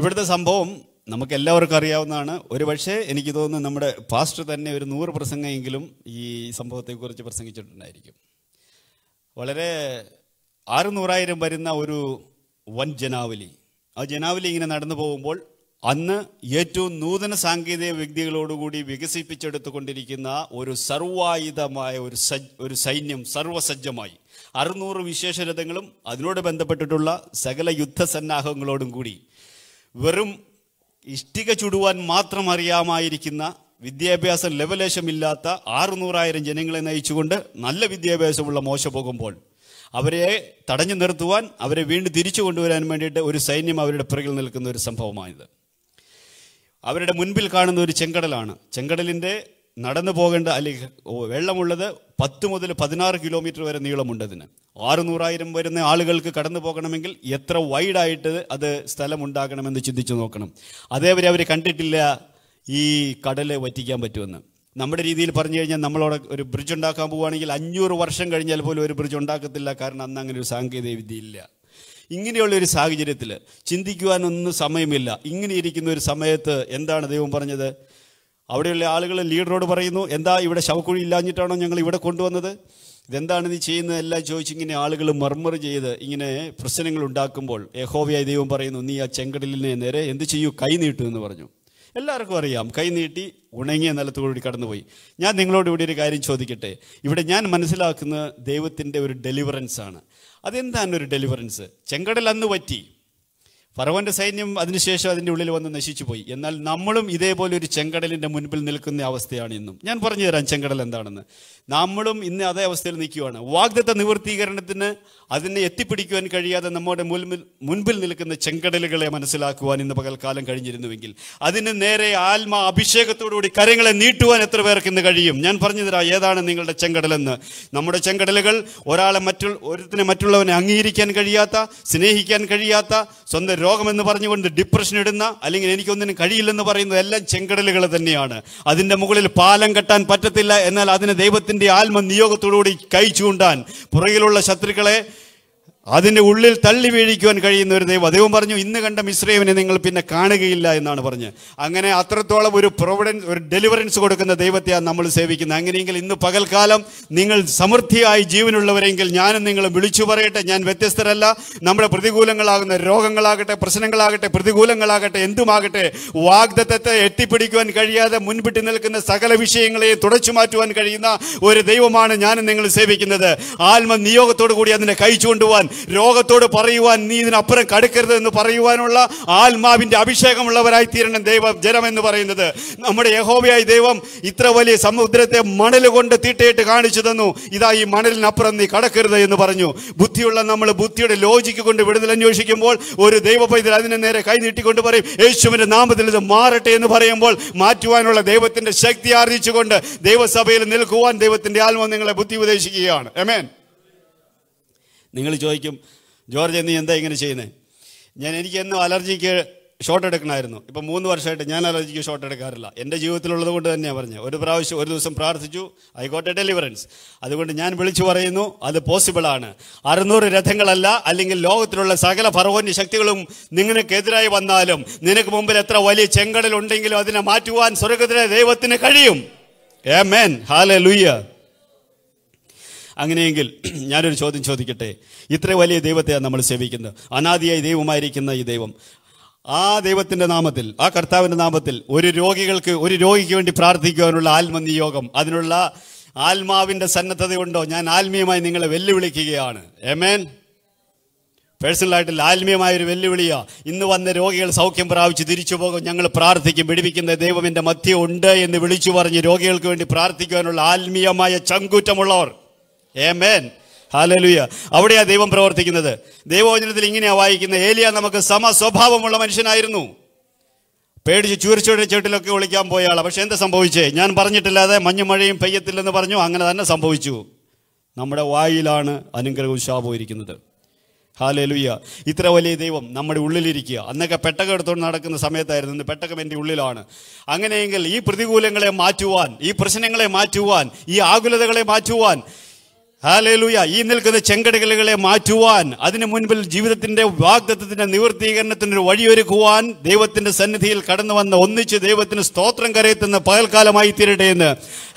ഇവിടുത്തെ സംഭവം നമുക്ക് എല്ലാവർക്കും അറിയാവുന്നതാണ് ഒരു പക്ഷേ എനിക്ക് തോന്നുന്നു നമ്മുടെ പാസ്റ്റർ തന്നെ ഒരു നൂറ് പ്രസംഗമെങ്കിലും ഈ സംഭവത്തെക്കുറിച്ച് പ്രസംഗിച്ചിട്ടുണ്ടായിരിക്കും വളരെ ആറുനൂറായിരം വരുന്ന ഒരു വൻ ജനാവലി ആ ജനാവലി ഇങ്ങനെ നടന്നു പോകുമ്പോൾ അന്ന് ഏറ്റവും നൂതന സാങ്കേതിക വ്യക്തികളോടുകൂടി വികസിപ്പിച്ചെടുത്തുകൊണ്ടിരിക്കുന്ന ഒരു സർവായുധമായ ഒരു സജ് ഒരു സൈന്യം സർവസജ്ജമായി അറുന്നൂറ് വിശേഷരഥങ്ങളും അതിനോട് ബന്ധപ്പെട്ടിട്ടുള്ള സകല യുദ്ധസന്നാഹങ്ങളോടും കൂടി വെറും ഇഷ്ടിക ചുടുവാൻ മാത്രം അറിയാമായിരിക്കുന്ന വിദ്യാഭ്യാസം ലെവലേശമില്ലാത്ത ആറുനൂറായിരം ജനങ്ങളെ നയിച്ചുകൊണ്ട് നല്ല വിദ്യാഭ്യാസമുള്ള മോശ പോകുമ്പോൾ അവരെ തടഞ്ഞു നിർത്തുവാൻ അവരെ വീണ്ടും തിരിച്ചു കൊണ്ടുവരാൻ വേണ്ടിയിട്ട് ഒരു സൈന്യം അവരുടെ പിറകിൽ നിൽക്കുന്ന ഒരു സംഭവമാണിത് അവരുടെ മുൻപിൽ കാണുന്ന ഒരു ചെങ്കടലാണ് ചെങ്കടലിൻ്റെ നടന്നു പോകേണ്ട അല്ലെങ്കിൽ വെള്ളമുള്ളത് പത്ത് മുതൽ പതിനാറ് കിലോമീറ്റർ വരെ നീളമുണ്ട് അതിന് ആറുനൂറായിരം വരുന്ന ആളുകൾക്ക് കടന്നു പോകണമെങ്കിൽ എത്ര വൈഡായിട്ട് അത് സ്ഥലമുണ്ടാകണമെന്ന് ചിന്തിച്ചു നോക്കണം അതേവരെ അവർ കണ്ടിട്ടില്ല ഈ കടല് വറ്റിക്കാൻ പറ്റുമെന്ന് നമ്മുടെ രീതിയിൽ പറഞ്ഞു കഴിഞ്ഞാൽ നമ്മളോട് ഒരു ബ്രിഡ്ജ് ഉണ്ടാക്കാൻ പോവുകയാണെങ്കിൽ അഞ്ഞൂറ് വർഷം കഴിഞ്ഞാൽ പോലും ഒരു ബ്രിഡ്ജ് ഉണ്ടാക്കത്തില്ല കാരണം അന്ന് അങ്ങനെ ഒരു സാങ്കേതിക ഇല്ല ഇങ്ങനെയുള്ള ഒരു സാഹചര്യത്തിൽ ചിന്തിക്കുവാനൊന്നും സമയമില്ല ഇങ്ങനെ ഇരിക്കുന്ന ഒരു സമയത്ത് എന്താണ് ദൈവം പറഞ്ഞത് അവിടെയുള്ള ആളുകൾ ലീഡറോട് പറയുന്നു എന്താ ഇവിടെ ശവക്കുഴി ഇല്ലാഞ്ഞിട്ടാണോ ഞങ്ങൾ ഇവിടെ കൊണ്ടുവന്നത് ഇതെന്താണ് നീ ചെയ്യുന്നത് എല്ലാം ചോദിച്ചിങ്ങനെ ആളുകൾ മർമർ ചെയ്ത് ഇങ്ങനെ പ്രശ്നങ്ങൾ ഉണ്ടാക്കുമ്പോൾ യഹോവയായ ദൈവം പറയുന്നു നീ ആ ചെങ്കടലിനെ നേരെ എന്ത് ചെയ്യൂ കൈ നീട്ടു എന്ന് പറഞ്ഞു എല്ലാവർക്കും അറിയാം കൈ നീട്ടി ഉണങ്ങിയ നിലത്തുകൂടി കടന്നുപോയി ഞാൻ നിങ്ങളോട് ഇവിടെ ഒരു കാര്യം ചോദിക്കട്ടെ ഇവിടെ ഞാൻ മനസ്സിലാക്കുന്ന ദൈവത്തിൻ്റെ ഒരു ഡെലിവറൻസ് ആണ് അതെന്താണ് ഒരു ഡെലിവറൻസ് ചെങ്കടൽ അന്ന് പറ്റി ഫറവന്റെ സൈന്യം അതിനുശേഷം അതിൻ്റെ ഉള്ളിൽ വന്ന് നശിച്ചു പോയി എന്നാൽ നമ്മളും ഇതേപോലെ ഒരു ചെങ്കടലിൻ്റെ മുൻപിൽ നിൽക്കുന്ന അവസ്ഥയാണ് ഇന്നും ഞാൻ പറഞ്ഞു തരാം ചെങ്കടൽ എന്താണെന്ന് നമ്മളും ഇന്ന് അതേ അവസ്ഥയിൽ നിൽക്കുകയാണ് വാഗ്ദത്ത നിവൃത്തീകരണത്തിന് അതിനെ എത്തിപ്പിടിക്കുവാൻ കഴിയാതെ നമ്മുടെ മുൻപിൽ മുൻപിൽ നിൽക്കുന്ന ചെങ്കടലുകളെ മനസ്സിലാക്കുവാൻ ഇന്ന് പകൽക്കാലം കഴിഞ്ഞിരുന്നുവെങ്കിൽ അതിന് നേരെ ആത്മാ അഭിഷേകത്തോടുകൂടി കരങ്ങളെ നീട്ടുവാൻ എത്ര പേർക്ക് ഇന്ന് കഴിയും ഞാൻ പറഞ്ഞു തരാം ഏതാണ് നിങ്ങളുടെ ചെങ്കടലെന്ന് നമ്മുടെ ചെങ്കടലുകൾ ഒരാളെ മറ്റുള്ള ഒരുത്തിനെ മറ്റുള്ളവനെ അംഗീകരിക്കാൻ കഴിയാത്ത സ്നേഹിക്കാൻ കഴിയാത്ത സ്വന്തം രോഗമെന്ന് പറഞ്ഞുകൊണ്ട് ഡിപ്രഷൻ ഇടുന്ന അല്ലെങ്കിൽ എനിക്കൊന്നിനും കഴിയില്ലെന്ന് പറയുന്നത് എല്ലാം ചെങ്കടലുകൾ തന്നെയാണ് അതിൻ്റെ മുകളിൽ പാലം കെട്ടാൻ പറ്റത്തില്ല എന്നാൽ അതിന് ദൈവത്തിൻ്റെ ആത്മനിയോഗത്തോടുകൂടി കൈ ചൂണ്ടാൻ പുറകിലുള്ള ശത്രുക്കളെ അതിൻ്റെ ഉള്ളിൽ തള്ളി വീഴിക്കുവാൻ കഴിയുന്ന ഒരു ദൈവം അദ്ദേഹം പറഞ്ഞു ഇന്ന് കണ്ട മിശ്രയവിനെ നിങ്ങൾ പിന്നെ കാണുകയില്ല എന്നാണ് പറഞ്ഞ് അങ്ങനെ അത്രത്തോളം ഒരു പ്രൊവിഡൻസ് ഒരു ഡെലിവറൻസ് കൊടുക്കുന്ന ദൈവത്തെയാണ് നമ്മൾ സേവിക്കുന്നത് അങ്ങനെയെങ്കിൽ ഇന്ന് പകൽക്കാലം നിങ്ങൾ സമൃദ്ധിയായി ജീവനുള്ളവരെങ്കിൽ ഞാനും നിങ്ങൾ വിളിച്ചു പറയട്ടെ ഞാൻ വ്യത്യസ്തരല്ല നമ്മുടെ പ്രതികൂലങ്ങളാകുന്ന രോഗങ്ങളാകട്ടെ പ്രശ്നങ്ങളാകട്ടെ പ്രതികൂലങ്ങളാകട്ടെ എന്തുമാകട്ടെ വാഗ്ദത്തത്തെ എത്തിപ്പിടിക്കുവാൻ കഴിയാതെ മുൻപിട്ട് നിൽക്കുന്ന സകല വിഷയങ്ങളെയും തുടച്ചു മാറ്റുവാൻ കഴിയുന്ന ഒരു ദൈവമാണ് ഞാനും നിങ്ങൾ സേവിക്കുന്നത് ആത്മ നിയോഗത്തോടു കൂടി അതിനെ കഴിച്ചുകൊണ്ടുപോകാൻ രോഗത്തോട് പറയുവാൻ നീ ഇതിനപ്പുറം കടുക്കരുത് എന്ന് പറയുവാനുള്ള ആത്മാവിന്റെ അഭിഷേകമുള്ളവരായി തീരണം ദൈവ ജനം എന്ന് പറയുന്നത് നമ്മുടെ യഹോബിയായി ദൈവം ഇത്ര വലിയ സമുദ്രത്തെ മണൽ കൊണ്ട് തീട്ടയിട്ട് കാണിച്ചു തന്നു ഇതാ ഈ മണലിനപ്പുറം നീ കടക്കരുത് എന്ന് പറഞ്ഞു ബുദ്ധിയുള്ള നമ്മൾ ബുദ്ധിയുടെ ലോജിക്ക് കൊണ്ട് വിടുതൽ അന്വേഷിക്കുമ്പോൾ ഒരു ദൈവ പൈതൽ അതിനെ നേരെ കൈ പറയും യേശുവിൻ്റെ നാമത്തിൽ ഇത് മാറട്ടെ എന്ന് പറയുമ്പോൾ മാറ്റുവാനുള്ള ദൈവത്തിൻ്റെ ശക്തി ആർജിച്ചുകൊണ്ട് ദൈവസഭയിൽ നിൽക്കുവാൻ ദൈവത്തിൻ്റെ ആത്മ നിങ്ങളെ ബുദ്ധി ഉപദേശിക്കുകയാണ് എമേൻ നിങ്ങൾ ചോദിക്കും ജോർജ് നീ എന്താ ഇങ്ങനെ ചെയ്യുന്നത് ഞാൻ എനിക്ക് എന്നും അലർജിക്ക് ഷോട്ട് എടുക്കണമായിരുന്നു ഇപ്പം മൂന്ന് വർഷമായിട്ട് ഞാൻ അലർജിക്ക് ഷോട്ട് എടുക്കാറില്ല എൻ്റെ ജീവിതത്തിലുള്ളത് കൊണ്ട് തന്നെയാണ് പറഞ്ഞത് ഒരു പ്രാവശ്യം ഒരു ദിവസം പ്രാർത്ഥിച്ചു ഐ ഗോട്ട് എ ഡെലിവറൻസ് അതുകൊണ്ട് ഞാൻ വിളിച്ചു പറയുന്നു അത് പോസിബിളാണ് അറുന്നൂറ് രഥങ്ങളല്ല അല്ലെങ്കിൽ ലോകത്തിലുള്ള സകല ഫറവോൻ്റെ ശക്തികളും നിങ്ങൾക്കെതിരായി വന്നാലും നിനക്ക് മുമ്പിൽ എത്ര വലിയ ചെങ്കടൽ ഉണ്ടെങ്കിലും അതിനെ മാറ്റുവാൻ സ്വർഗത്തിലെ ദൈവത്തിന് കഴിയും ഏ മേൻ ഹാലെ ലുയ്യ അങ്ങനെയെങ്കിൽ ഞാനൊരു ചോദ്യം ചോദിക്കട്ടെ ഇത്ര വലിയ ദൈവത്തെയാണ് നമ്മൾ സേവിക്കുന്നത് അനാദിയായി ദൈവമായിരിക്കുന്ന ഈ ദൈവം ആ ദൈവത്തിന്റെ നാമത്തിൽ ആ കർത്താവിന്റെ നാമത്തിൽ ഒരു രോഗികൾക്ക് ഒരു രോഗിക്ക് വേണ്ടി പ്രാർത്ഥിക്കുവാനുള്ള ആത്മനിയോഗം അതിനുള്ള ആത്മാവിന്റെ സന്നദ്ധതയുണ്ടോ ഞാൻ ആത്മീയമായി നിങ്ങളെ വെല്ലുവിളിക്കുകയാണ് എമേൻ പേഴ്സണലായിട്ടില്ല ആത്മീയമായ ഒരു വെല്ലുവിളിയാ ഇന്ന് വന്ന രോഗികൾ സൗഖ്യം പ്രാപിച്ച് തിരിച്ചു പോകും ഞങ്ങൾ പ്രാർത്ഥിക്കും പിടിപ്പിക്കുന്ന ദൈവം എൻ്റെ ഉണ്ട് എന്ന് വിളിച്ചു പറഞ്ഞ് രോഗികൾക്ക് വേണ്ടി പ്രാർത്ഥിക്കുവാനുള്ള ആത്മീയമായ ചങ്കൂറ്റമുള്ളവർ ഏമേൻ ഹാലലുയ അവിടെയാ ദൈവം പ്രവർത്തിക്കുന്നത് ദൈവവചനത്തിൽ ഇങ്ങനെയാ വായിക്കുന്നത് ഏലിയ നമുക്ക് സമ സ്വഭാവമുള്ള മനുഷ്യനായിരുന്നു പേടിച്ച് ചൂരിച്ചോടെ ചേട്ടിലൊക്കെ വിളിക്കാൻ പോയ പക്ഷെ എന്താ സംഭവിച്ചേ ഞാൻ പറഞ്ഞിട്ടില്ലാതെ മഞ്ഞു മഴയും പെയ്യത്തില്ലെന്ന് പറഞ്ഞു അങ്ങനെ തന്നെ സംഭവിച്ചു നമ്മുടെ വായിലാണ് അനുഗ്രഹവും ശാപവും ഇരിക്കുന്നത് ഹാലലുയ്യ ഇത്ര വലിയ ദൈവം നമ്മുടെ ഉള്ളിലിരിക്കുക അന്നൊക്കെ പെട്ടകം എടുത്തുകൊണ്ട് നടക്കുന്ന സമയത്തായിരുന്നു ഇന്ന് പെട്ടകം എൻ്റെ ഉള്ളിലാണ് അങ്ങനെയെങ്കിൽ ഈ പ്രതികൂലങ്ങളെ മാറ്റുവാൻ ഈ പ്രശ്നങ്ങളെ മാറ്റുവാൻ ഈ ആകുലതകളെ മാറ്റുവാൻ ഹാലേലൂയ ഈ നിൽക്കുന്ന ചെങ്കടകളെ മാറ്റുവാൻ അതിനു മുൻപിൽ ജീവിതത്തിന്റെ വാഗ്ദത്വത്തിന്റെ നിവൃത്തീകരണത്തിന് ഒരു വഴിയൊരുക്കുവാൻ ദൈവത്തിന്റെ സന്നിധിയിൽ കടന്നു വന്ന ഒന്നിച്ച് ദൈവത്തിന് സ്തോത്രം കരയത്തുന്ന പകൽക്കാലമായി തീരട്ടെ എന്ന്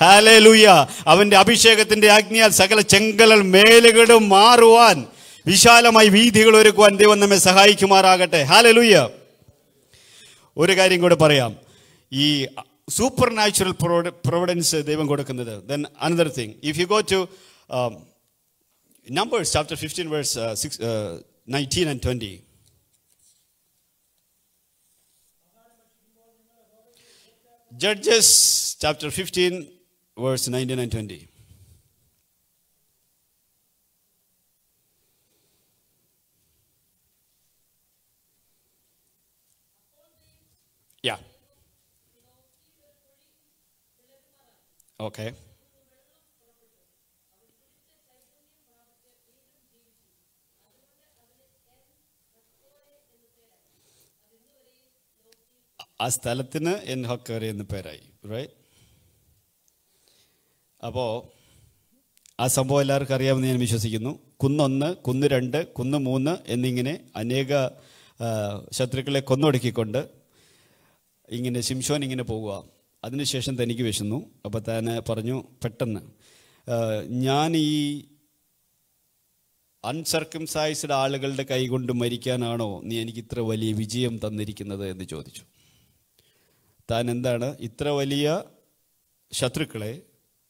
ഹാലേലൂയ അവന്റെ അഭിഷേകത്തിന്റെ ആജ്ഞയാൽ സകല ചെങ്കലൽ മേലുകളും മാറുവാൻ വിശാലമായി വീതികൾ ഒരുക്കുവാൻ ദൈവം നമ്മെ സഹായിക്കുമാറാകട്ടെ ഹാലലൂയ ഒരു കാര്യം കൂടെ പറയാം ഈ സൂപ്പർ നാച്ചുറൽ പ്രൊവിഡൻസ് ദൈവം കൊടുക്കുന്നത് then another thing if you go to Um, Numbers chapter 15, verse uh, six, uh, 19 and 20. Judges chapter 15, verse 19 and 20. Yeah. Okay. ആ സ്ഥലത്തിന് എൻ ഹക്കറി എന്ന് പേരായി റൈറ്റ് അപ്പോൾ ആ സംഭവം എല്ലാവർക്കും അറിയാമെന്ന് ഞാൻ വിശ്വസിക്കുന്നു കുന്നൊന്ന് കുന്ന് രണ്ട് കുന്ന് മൂന്ന് എന്നിങ്ങനെ അനേക ശത്രുക്കളെ കൊന്നൊടുക്കിക്കൊണ്ട് ഇങ്ങനെ ശിംഷോൻ ഇങ്ങനെ പോകുക അതിനുശേഷം തനിക്ക് വിശന്നു അപ്പോൾ താൻ പറഞ്ഞു പെട്ടെന്ന് ഞാൻ ഈ അൺസർക്കംസൈസ്ഡ് ആളുകളുടെ കൈകൊണ്ട് മരിക്കാനാണോ നീ എനിക്ക് ഇത്ര വലിയ വിജയം തന്നിരിക്കുന്നത് എന്ന് ചോദിച്ചു താൻ എന്താണ് ഇത്ര വലിയ ശത്രുക്കളെ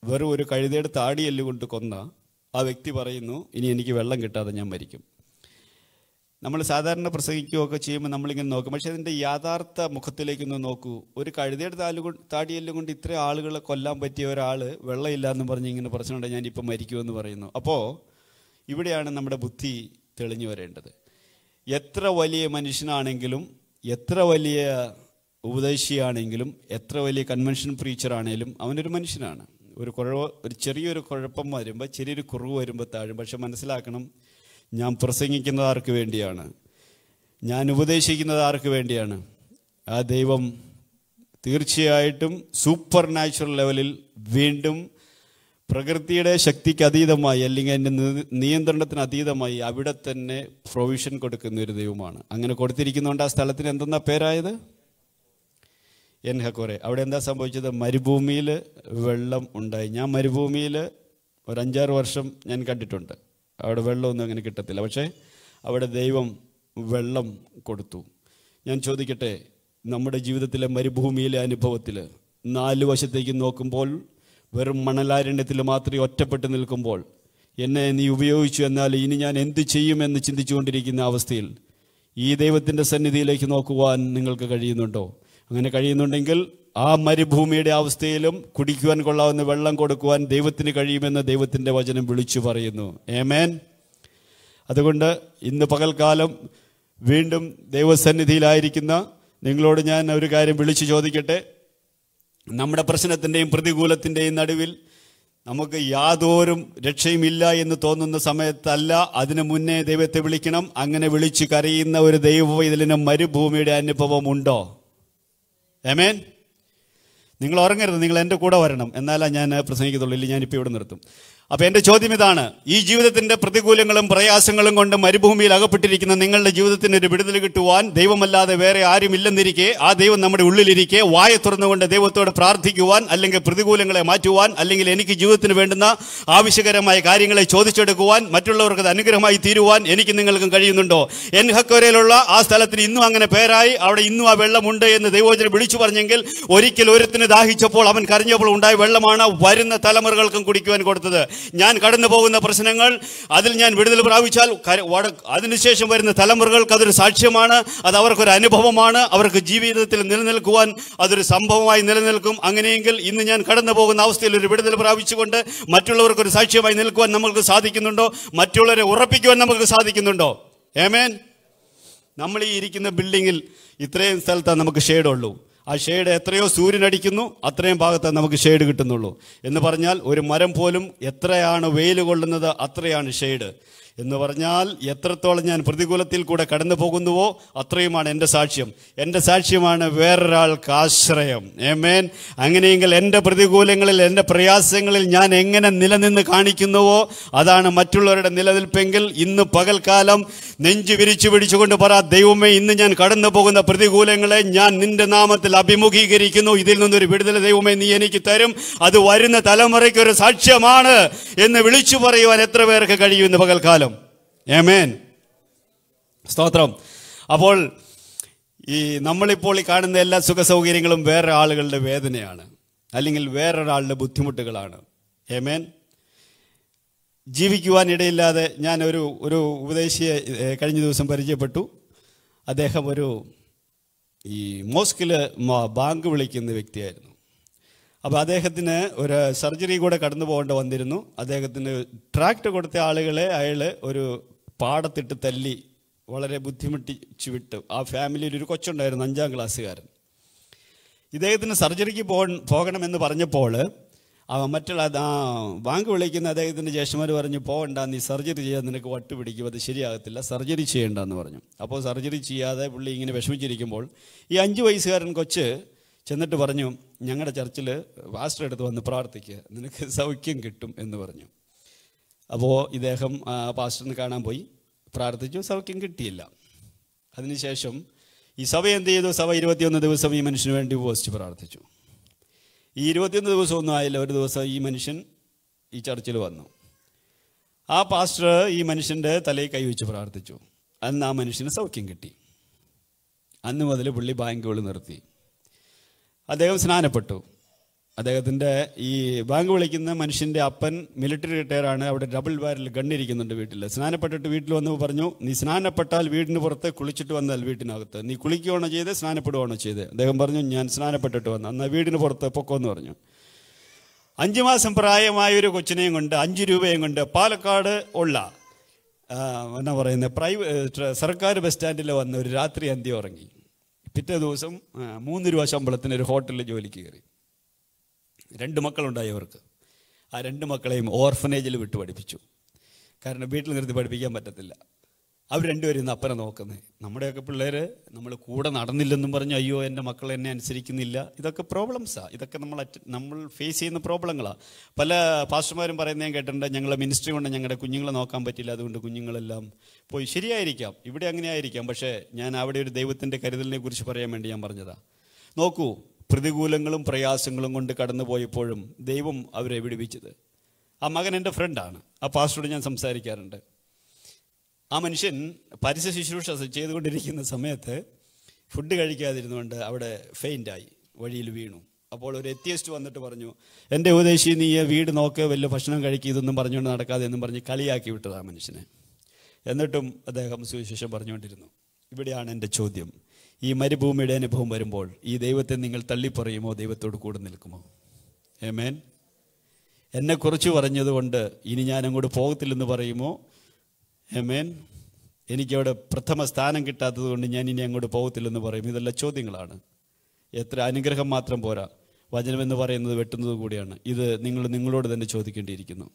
വെറും ഒരു കഴുതയുടെ താടിയല്ലുകൊണ്ട് കൊന്ന ആ വ്യക്തി പറയുന്നു ഇനി എനിക്ക് വെള്ളം കിട്ടാതെ ഞാൻ മരിക്കും നമ്മൾ സാധാരണ പ്രസംഗിക്കുകയൊക്കെ ചെയ്യുമ്പോൾ നമ്മളിങ്ങനെ നോക്കും പക്ഷേ അതിൻ്റെ യാഥാർത്ഥ മുഖത്തിലേക്കൊന്ന് നോക്കൂ ഒരു കഴുതയുടെ താലു താടിയെല്ലാം കൊണ്ട് ഇത്ര ആളുകളെ കൊല്ലാൻ പറ്റിയ ഒരാൾ വെള്ളമില്ല എന്ന് പറഞ്ഞ് ഇങ്ങനെ പ്രശ്നമുണ്ട് ഞാൻ ഇപ്പം മരിക്കുമെന്ന് പറയുന്നു അപ്പോൾ ഇവിടെയാണ് നമ്മുടെ ബുദ്ധി തെളിഞ്ഞു വരേണ്ടത് എത്ര വലിയ മനുഷ്യനാണെങ്കിലും എത്ര വലിയ ഉപദേശിയാണെങ്കിലും എത്ര വലിയ കൺവെൻഷൻ പ്രീച്ചറാണെങ്കിലും അവനൊരു മനുഷ്യനാണ് ഒരു കുഴവ് ഒരു ചെറിയൊരു കുഴപ്പം വരുമ്പോൾ ചെറിയൊരു കുറവ് വരുമ്പോൾ താഴും പക്ഷെ മനസ്സിലാക്കണം ഞാൻ പ്രസംഗിക്കുന്നത് ആർക്ക് വേണ്ടിയാണ് ഞാൻ ഉപദേശിക്കുന്നത് ആർക്ക് വേണ്ടിയാണ് ആ ദൈവം തീർച്ചയായിട്ടും സൂപ്പർ നാച്ചുറൽ ലെവലിൽ വീണ്ടും പ്രകൃതിയുടെ ശക്തിക്ക് അതീതമായി അല്ലെങ്കിൽ എൻ്റെ നിയന്ത്രണത്തിന് അതീതമായി അവിടെ തന്നെ പ്രൊവിഷൻ കൊടുക്കുന്ന ഒരു ദൈവമാണ് അങ്ങനെ കൊടുത്തിരിക്കുന്നതുകൊണ്ട് ആ സ്ഥലത്തിന് എന്തെന്നാ പേരായത് എൻ ഹക്കോറെ അവിടെ എന്താ സംഭവിച്ചത് മരുഭൂമിയിൽ വെള്ളം ഉണ്ടായി ഞാൻ മരുഭൂമിയിൽ ഒരു അഞ്ചാറ് വർഷം ഞാൻ കണ്ടിട്ടുണ്ട് അവിടെ വെള്ളമൊന്നും അങ്ങനെ കിട്ടത്തില്ല പക്ഷേ അവിടെ ദൈവം വെള്ളം കൊടുത്തു ഞാൻ ചോദിക്കട്ടെ നമ്മുടെ ജീവിതത്തിലെ മരുഭൂമിയിലെ അനുഭവത്തിൽ നാല് വശത്തേക്ക് നോക്കുമ്പോൾ വെറും മണലാരണ്യത്തിൽ മാത്രമേ ഒറ്റപ്പെട്ട് നിൽക്കുമ്പോൾ എന്നെ നീ ഉപയോഗിച്ചു എന്നാൽ ഇനി ഞാൻ എന്ത് ചെയ്യുമെന്ന് ചിന്തിച്ചുകൊണ്ടിരിക്കുന്ന അവസ്ഥയിൽ ഈ ദൈവത്തിൻ്റെ സന്നിധിയിലേക്ക് നോക്കുവാൻ നിങ്ങൾക്ക് കഴിയുന്നുണ്ടോ അങ്ങനെ കഴിയുന്നുണ്ടെങ്കിൽ ആ മരുഭൂമിയുടെ അവസ്ഥയിലും കുടിക്കുവാൻ കൊള്ളാവുന്ന വെള്ളം കൊടുക്കുവാൻ ദൈവത്തിന് കഴിയുമെന്ന് ദൈവത്തിൻ്റെ വചനം വിളിച്ചു പറയുന്നു ഏമേൻ അതുകൊണ്ട് ഇന്ന് പകൽക്കാലം വീണ്ടും ദൈവസന്നിധിയിലായിരിക്കുന്ന നിങ്ങളോട് ഞാൻ ഒരു കാര്യം വിളിച്ചു ചോദിക്കട്ടെ നമ്മുടെ പ്രശ്നത്തിൻ്റെയും പ്രതികൂലത്തിൻ്റെയും നടുവിൽ നമുക്ക് യാതൊരും രക്ഷയുമില്ല എന്ന് തോന്നുന്ന സമയത്തല്ല അതിനു മുന്നേ ദൈവത്തെ വിളിക്കണം അങ്ങനെ വിളിച്ച് കരയുന്ന ഒരു ദൈവ ഇതിലിന് മരുഭൂമിയുടെ ഉണ്ടോ ഏമേൻ നിങ്ങൾ ഉറങ്ങരുത് നിങ്ങൾ എൻ്റെ കൂടെ വരണം എന്നാലാ ഞാൻ പ്രസംഗിക്കത്തുള്ളൂ ഇല്ലെങ്കിൽ ഞാനിപ്പോൾ ഇവിടെ നിർത്തും അപ്പോൾ എൻ്റെ ചോദ്യം ഇതാണ് ഈ ജീവിതത്തിന്റെ പ്രതികൂലങ്ങളും പ്രയാസങ്ങളും കൊണ്ട് മരുഭൂമിയിൽ അകപ്പെട്ടിരിക്കുന്ന നിങ്ങളുടെ ജീവിതത്തിന് ഒരു വിടുതൽ കിട്ടുവാൻ ദൈവമല്ലാതെ വേറെ ആരും ഇല്ലെന്നിരിക്കെ ആ ദൈവം നമ്മുടെ ഉള്ളിലിരിക്കെ വായ തുറന്നുകൊണ്ട് ദൈവത്തോട് പ്രാർത്ഥിക്കുവാൻ അല്ലെങ്കിൽ പ്രതികൂലങ്ങളെ മാറ്റുവാൻ അല്ലെങ്കിൽ എനിക്ക് ജീവിതത്തിന് വേണ്ടുന്ന ആവശ്യകരമായ കാര്യങ്ങളെ ചോദിച്ചെടുക്കുവാൻ മറ്റുള്ളവർക്ക് അത് അനുഗ്രഹമായി തീരുവാൻ എനിക്ക് നിങ്ങൾക്കും കഴിയുന്നുണ്ടോ എൻ ഹക്കോരയിലുള്ള ആ സ്ഥലത്തിന് ഇന്നും അങ്ങനെ പേരായി അവിടെ ഇന്നും ആ വെള്ളമുണ്ട് എന്ന് ദൈവോചനം വിളിച്ചു പറഞ്ഞെങ്കിൽ ഒരിക്കൽ ഒരുത്തിന് ദാഹിച്ചപ്പോൾ അവൻ കരഞ്ഞപ്പോൾ ഉണ്ടായ വെള്ളമാണ് വരുന്ന തലമുറകൾക്കും കുടിക്കുവാൻ കൊടുത്തത് ഞാൻ കടന്നു പോകുന്ന പ്രശ്നങ്ങൾ അതിൽ ഞാൻ വിടുതൽ പ്രാപിച്ചാൽ അതിനുശേഷം വരുന്ന തലമുറകൾക്ക് അതൊരു സാക്ഷ്യമാണ് അത് അവർക്കൊരു അനുഭവമാണ് അവർക്ക് ജീവിതത്തിൽ നിലനിൽക്കുവാൻ അതൊരു സംഭവമായി നിലനിൽക്കും അങ്ങനെയെങ്കിൽ ഇന്ന് ഞാൻ കടന്നു പോകുന്ന അവസ്ഥയിൽ ഒരു വിടുതൽ പ്രാപിച്ചുകൊണ്ട് മറ്റുള്ളവർക്കൊരു സാക്ഷ്യമായി നിൽക്കുവാൻ നമ്മൾക്ക് സാധിക്കുന്നുണ്ടോ മറ്റുള്ളവരെ ഉറപ്പിക്കുവാൻ നമുക്ക് സാധിക്കുന്നുണ്ടോ ഏമേൻ നമ്മൾ ഈ ഇരിക്കുന്ന ബിൽഡിങ്ങിൽ ഇത്രയും സ്ഥലത്താണ് നമുക്ക് ഷെയ്ഡുള്ളൂ ആ ഷെയ്ഡ് എത്രയോ സൂര്യനടിക്കുന്നു അത്രയും ഭാഗത്ത് നമുക്ക് ഷെയ്ഡ് കിട്ടുന്നുള്ളൂ എന്ന് പറഞ്ഞാൽ ഒരു മരം പോലും എത്രയാണ് വെയിൽ കൊള്ളുന്നത് അത്രയാണ് ഷെയ്ഡ് എന്ന് പറഞ്ഞാൽ എത്രത്തോളം ഞാൻ പ്രതികൂലത്തിൽ കൂടെ കടന്നു പോകുന്നുവോ അത്രയുമാണ് എൻ്റെ സാക്ഷ്യം എൻ്റെ സാക്ഷ്യമാണ് വേറൊരാൾക്ക് ആശ്രയം മേൻ അങ്ങനെയെങ്കിൽ എൻ്റെ പ്രതികൂലങ്ങളിൽ എൻ്റെ പ്രയാസങ്ങളിൽ ഞാൻ എങ്ങനെ നിലനിന്ന് കാണിക്കുന്നുവോ അതാണ് മറ്റുള്ളവരുടെ നിലനിൽപ്പെങ്കിൽ ഇന്ന് പകൽക്കാലം നെഞ്ചു വിരിച്ചു പിടിച്ചുകൊണ്ട് പറ ദൈവമേ ഇന്ന് ഞാൻ കടന്നു പോകുന്ന പ്രതികൂലങ്ങളെ ഞാൻ നിന്റെ നാമത്തിൽ അഭിമുഖീകരിക്കുന്നു ഇതിൽ നിന്നൊരു വിടുതൽ ദൈവമേ നീ എനിക്ക് തരും അത് വരുന്ന തലമുറയ്ക്ക് ഒരു സാക്ഷ്യമാണ് എന്ന് വിളിച്ചു പറയുവാൻ എത്ര പേർക്ക് കഴിയുമെന്ന് പകൽക്കാലം ഏമേൻ സ്തോത്രം അപ്പോൾ ഈ നമ്മളിപ്പോൾ ഈ കാണുന്ന എല്ലാ സുഖ സൗകര്യങ്ങളും വേറെ ആളുകളുടെ വേദനയാണ് അല്ലെങ്കിൽ വേറൊരാളുടെ ബുദ്ധിമുട്ടുകളാണ് ഏമേൻ ജീവിക്കുവാനിടയില്ലാതെ ഞാൻ ഒരു ഒരു ഉപദേശിയെ കഴിഞ്ഞ ദിവസം പരിചയപ്പെട്ടു അദ്ദേഹം ഒരു ഈ മോസ്കിൽ ബാങ്ക് വിളിക്കുന്ന വ്യക്തിയായിരുന്നു അപ്പോൾ അദ്ദേഹത്തിന് ഒരു സർജറി കൂടെ കടന്നു പോകേണ്ട വന്നിരുന്നു അദ്ദേഹത്തിന് ട്രാക്ട് കൊടുത്ത ആളുകളെ അയാൾ ഒരു പാടത്തിട്ട് തല്ലി വളരെ ബുദ്ധിമുട്ടിച്ചു വിട്ട് ആ ഫാമിലിയിൽ ഒരു കൊച്ചുണ്ടായിരുന്നു അഞ്ചാം ക്ലാസ്സുകാരൻ ഇദ്ദേഹത്തിന് സർജറിക്ക് പോ പോകണമെന്ന് പറഞ്ഞപ്പോൾ മറ്റുള്ള ആ ബാങ്ക് വിളിക്കുന്ന അദ്ദേഹത്തിൻ്റെ ജ്യേഷ്ഠന്മാർ പറഞ്ഞു പോകണ്ട നീ സർജറി ചെയ്യാൻ നിനക്ക് വട്ട് പിടിക്കും അത് ശരിയാകത്തില്ല സർജറി ചെയ്യേണ്ട എന്ന് പറഞ്ഞു അപ്പോൾ സർജറി ചെയ്യാതെ പുള്ളി ഇങ്ങനെ വിഷമിച്ചിരിക്കുമ്പോൾ ഈ അഞ്ച് വയസ്സുകാരൻ കൊച്ച് ചെന്നിട്ട് പറഞ്ഞു ഞങ്ങളുടെ ചർച്ചിൽ വാസ്റ്റർ എടുത്ത് വന്ന് പ്രാർത്ഥിക്കുക നിനക്ക് സൗഖ്യം കിട്ടും എന്ന് പറഞ്ഞു അപ്പോൾ ഇദ്ദേഹം പാസ്റ്ററിന് കാണാൻ പോയി പ്രാർത്ഥിച്ചു സഭയ്ക്കും കിട്ടിയില്ല അതിനുശേഷം ഈ സഭ എന്ത് ചെയ്തു സഭ ഇരുപത്തിയൊന്ന് ദിവസം ഈ മനുഷ്യന് വേണ്ടി ഉപസിച്ച് പ്രാർത്ഥിച്ചു ഈ ഇരുപത്തിയൊന്ന് ദിവസമൊന്നും ആയില്ല ഒരു ദിവസം ഈ മനുഷ്യൻ ഈ ചർച്ചിൽ വന്നു ആ പാസ്റ്റർ ഈ മനുഷ്യൻ്റെ തലയിൽ കൈവച്ച് പ്രാർത്ഥിച്ചു അന്ന് ആ മനുഷ്യന് സൗഖ്യം കിട്ടി അന്ന് മുതൽ പുള്ളി ബാങ്കുകൾ നിർത്തി അദ്ദേഹം സ്നാനപ്പെട്ടു അദ്ദേഹത്തിൻ്റെ ഈ ബാങ്ക് വിളിക്കുന്ന മനുഷ്യൻ്റെ അപ്പൻ മിലിറ്ററി റിട്ടയർ ആണ് അവിടെ ഡബിൾ ബാരിൽ ഗണ്ണിരിക്കുന്നുണ്ട് വീട്ടിൽ സ്നാനപ്പെട്ടിട്ട് വീട്ടിൽ വന്നു പറഞ്ഞു നീ സ്നാനപ്പെട്ടാൽ വീടിന് പുറത്ത് കുളിച്ചിട്ട് വന്നാൽ വീട്ടിനകത്ത് നീ കുളിക്കുകയാണോ ചെയ്ത് സ്നാനപ്പെടുകയാണോ ചെയ്ത് അദ്ദേഹം പറഞ്ഞു ഞാൻ സ്നാനപ്പെട്ടിട്ട് വന്നു അന്ന് വീടിന് പുറത്ത് പൊക്കോന്ന് പറഞ്ഞു അഞ്ച് മാസം പ്രായമായ ഒരു കൊച്ചിനെയും കൊണ്ട് അഞ്ച് രൂപയും കൊണ്ട് പാലക്കാട് ഉള്ള എന്നാ പറയുന്നത് പ്രൈവറ്റ് സർക്കാർ ബസ് സ്റ്റാൻഡിൽ വന്ന് ഒരു രാത്രി അന്ത്യം ഉറങ്ങി പിറ്റേ ദിവസം മൂന്ന് രൂപ ശമ്പളത്തിന് ഒരു ഹോട്ടലിൽ ജോലിക്ക് കയറി രണ്ട് മക്കളുണ്ടായി അവർക്ക് ആ രണ്ട് മക്കളെയും ഓർഫനേജിൽ വിട്ട് പഠിപ്പിച്ചു കാരണം വീട്ടിൽ നിർത്തി പഠിപ്പിക്കാൻ പറ്റത്തില്ല അവർ രണ്ടുപേരും ഇന്ന് അപ്പനെ നോക്കുന്നത് നമ്മുടെയൊക്കെ പിള്ളേർ നമ്മൾ കൂടെ നടന്നില്ലെന്നും പറഞ്ഞു അയ്യോ എൻ്റെ മക്കൾ എന്നെ അനുസരിക്കുന്നില്ല ഇതൊക്കെ പ്രോബ്ലംസാണ് ഇതൊക്കെ നമ്മൾ നമ്മൾ ഫേസ് ചെയ്യുന്ന പ്രോബ്ലങ്ങളാണ് പല പാസ്റ്റർമാരും പറയുന്നത് ഞാൻ കേട്ടിട്ടുണ്ട് ഞങ്ങളുടെ മിനിസ്ട്രി കൊണ്ട് ഞങ്ങളുടെ കുഞ്ഞുങ്ങളെ നോക്കാൻ പറ്റില്ല അതുകൊണ്ട് കുഞ്ഞുങ്ങളെല്ലാം പോയി ശരിയായിരിക്കാം ഇവിടെ അങ്ങനെ ആയിരിക്കാം പക്ഷേ ഞാൻ അവിടെ ഒരു ദൈവത്തിൻ്റെ കരുതലിനെ കുറിച്ച് പറയാൻ വേണ്ടി ഞാൻ പറഞ്ഞതാണ് നോക്കൂ പ്രതികൂലങ്ങളും പ്രയാസങ്ങളും കൊണ്ട് കടന്നുപോയപ്പോഴും ദൈവം അവരെ വിടുവിച്ചത് ആ മകൻ എൻ്റെ ഫ്രണ്ടാണ് ആ പാസ്റ്ററോട് ഞാൻ സംസാരിക്കാറുണ്ട് ആ മനുഷ്യൻ പരിസ ശുശ്രൂഷ ചെയ്തുകൊണ്ടിരിക്കുന്ന സമയത്ത് ഫുഡ് കഴിക്കാതിരുന്നുകൊണ്ട് അവിടെ ഫെയിൻ്റായി വഴിയിൽ വീണു അപ്പോൾ ഒരു എത്തിയസ്റ്റ് വന്നിട്ട് പറഞ്ഞു എൻ്റെ ഉപദേശി നീ വീട് നോക്ക് വലിയ ഭക്ഷണം കഴിക്കുക ഇതൊന്നും പറഞ്ഞുകൊണ്ട് നടക്കാതെ എന്നും പറഞ്ഞ് കളിയാക്കി വിട്ടത് ആ മനുഷ്യനെ എന്നിട്ടും അദ്ദേഹം സുവിശേഷം പറഞ്ഞുകൊണ്ടിരുന്നു ഇവിടെയാണ് എൻ്റെ ചോദ്യം ഈ മരുഭൂമിയുടെ അനുഭവം വരുമ്പോൾ ഈ ദൈവത്തെ നിങ്ങൾ തള്ളിപ്പറയുമോ ദൈവത്തോട് കൂടെ നിൽക്കുമോ ഏമേൻ എന്നെ കുറിച്ച് പറഞ്ഞതുകൊണ്ട് ഇനി ഞാൻ അങ്ങോട്ട് പോകത്തില്ലെന്ന് പറയുമോ ഏമേൻ എനിക്കവിടെ പ്രഥമ സ്ഥാനം കിട്ടാത്തതുകൊണ്ട് ഞാൻ ഇനി അങ്ങോട്ട് പോകത്തില്ലെന്ന് പറയും ഇതെല്ലാം ചോദ്യങ്ങളാണ് എത്ര അനുഗ്രഹം മാത്രം പോരാ വചനമെന്ന് പറയുന്നത് വെട്ടുന്നത് കൂടിയാണ് ഇത് നിങ്ങൾ നിങ്ങളോട് തന്നെ ചോദിക്കേണ്ടിയിരിക്കുന്നു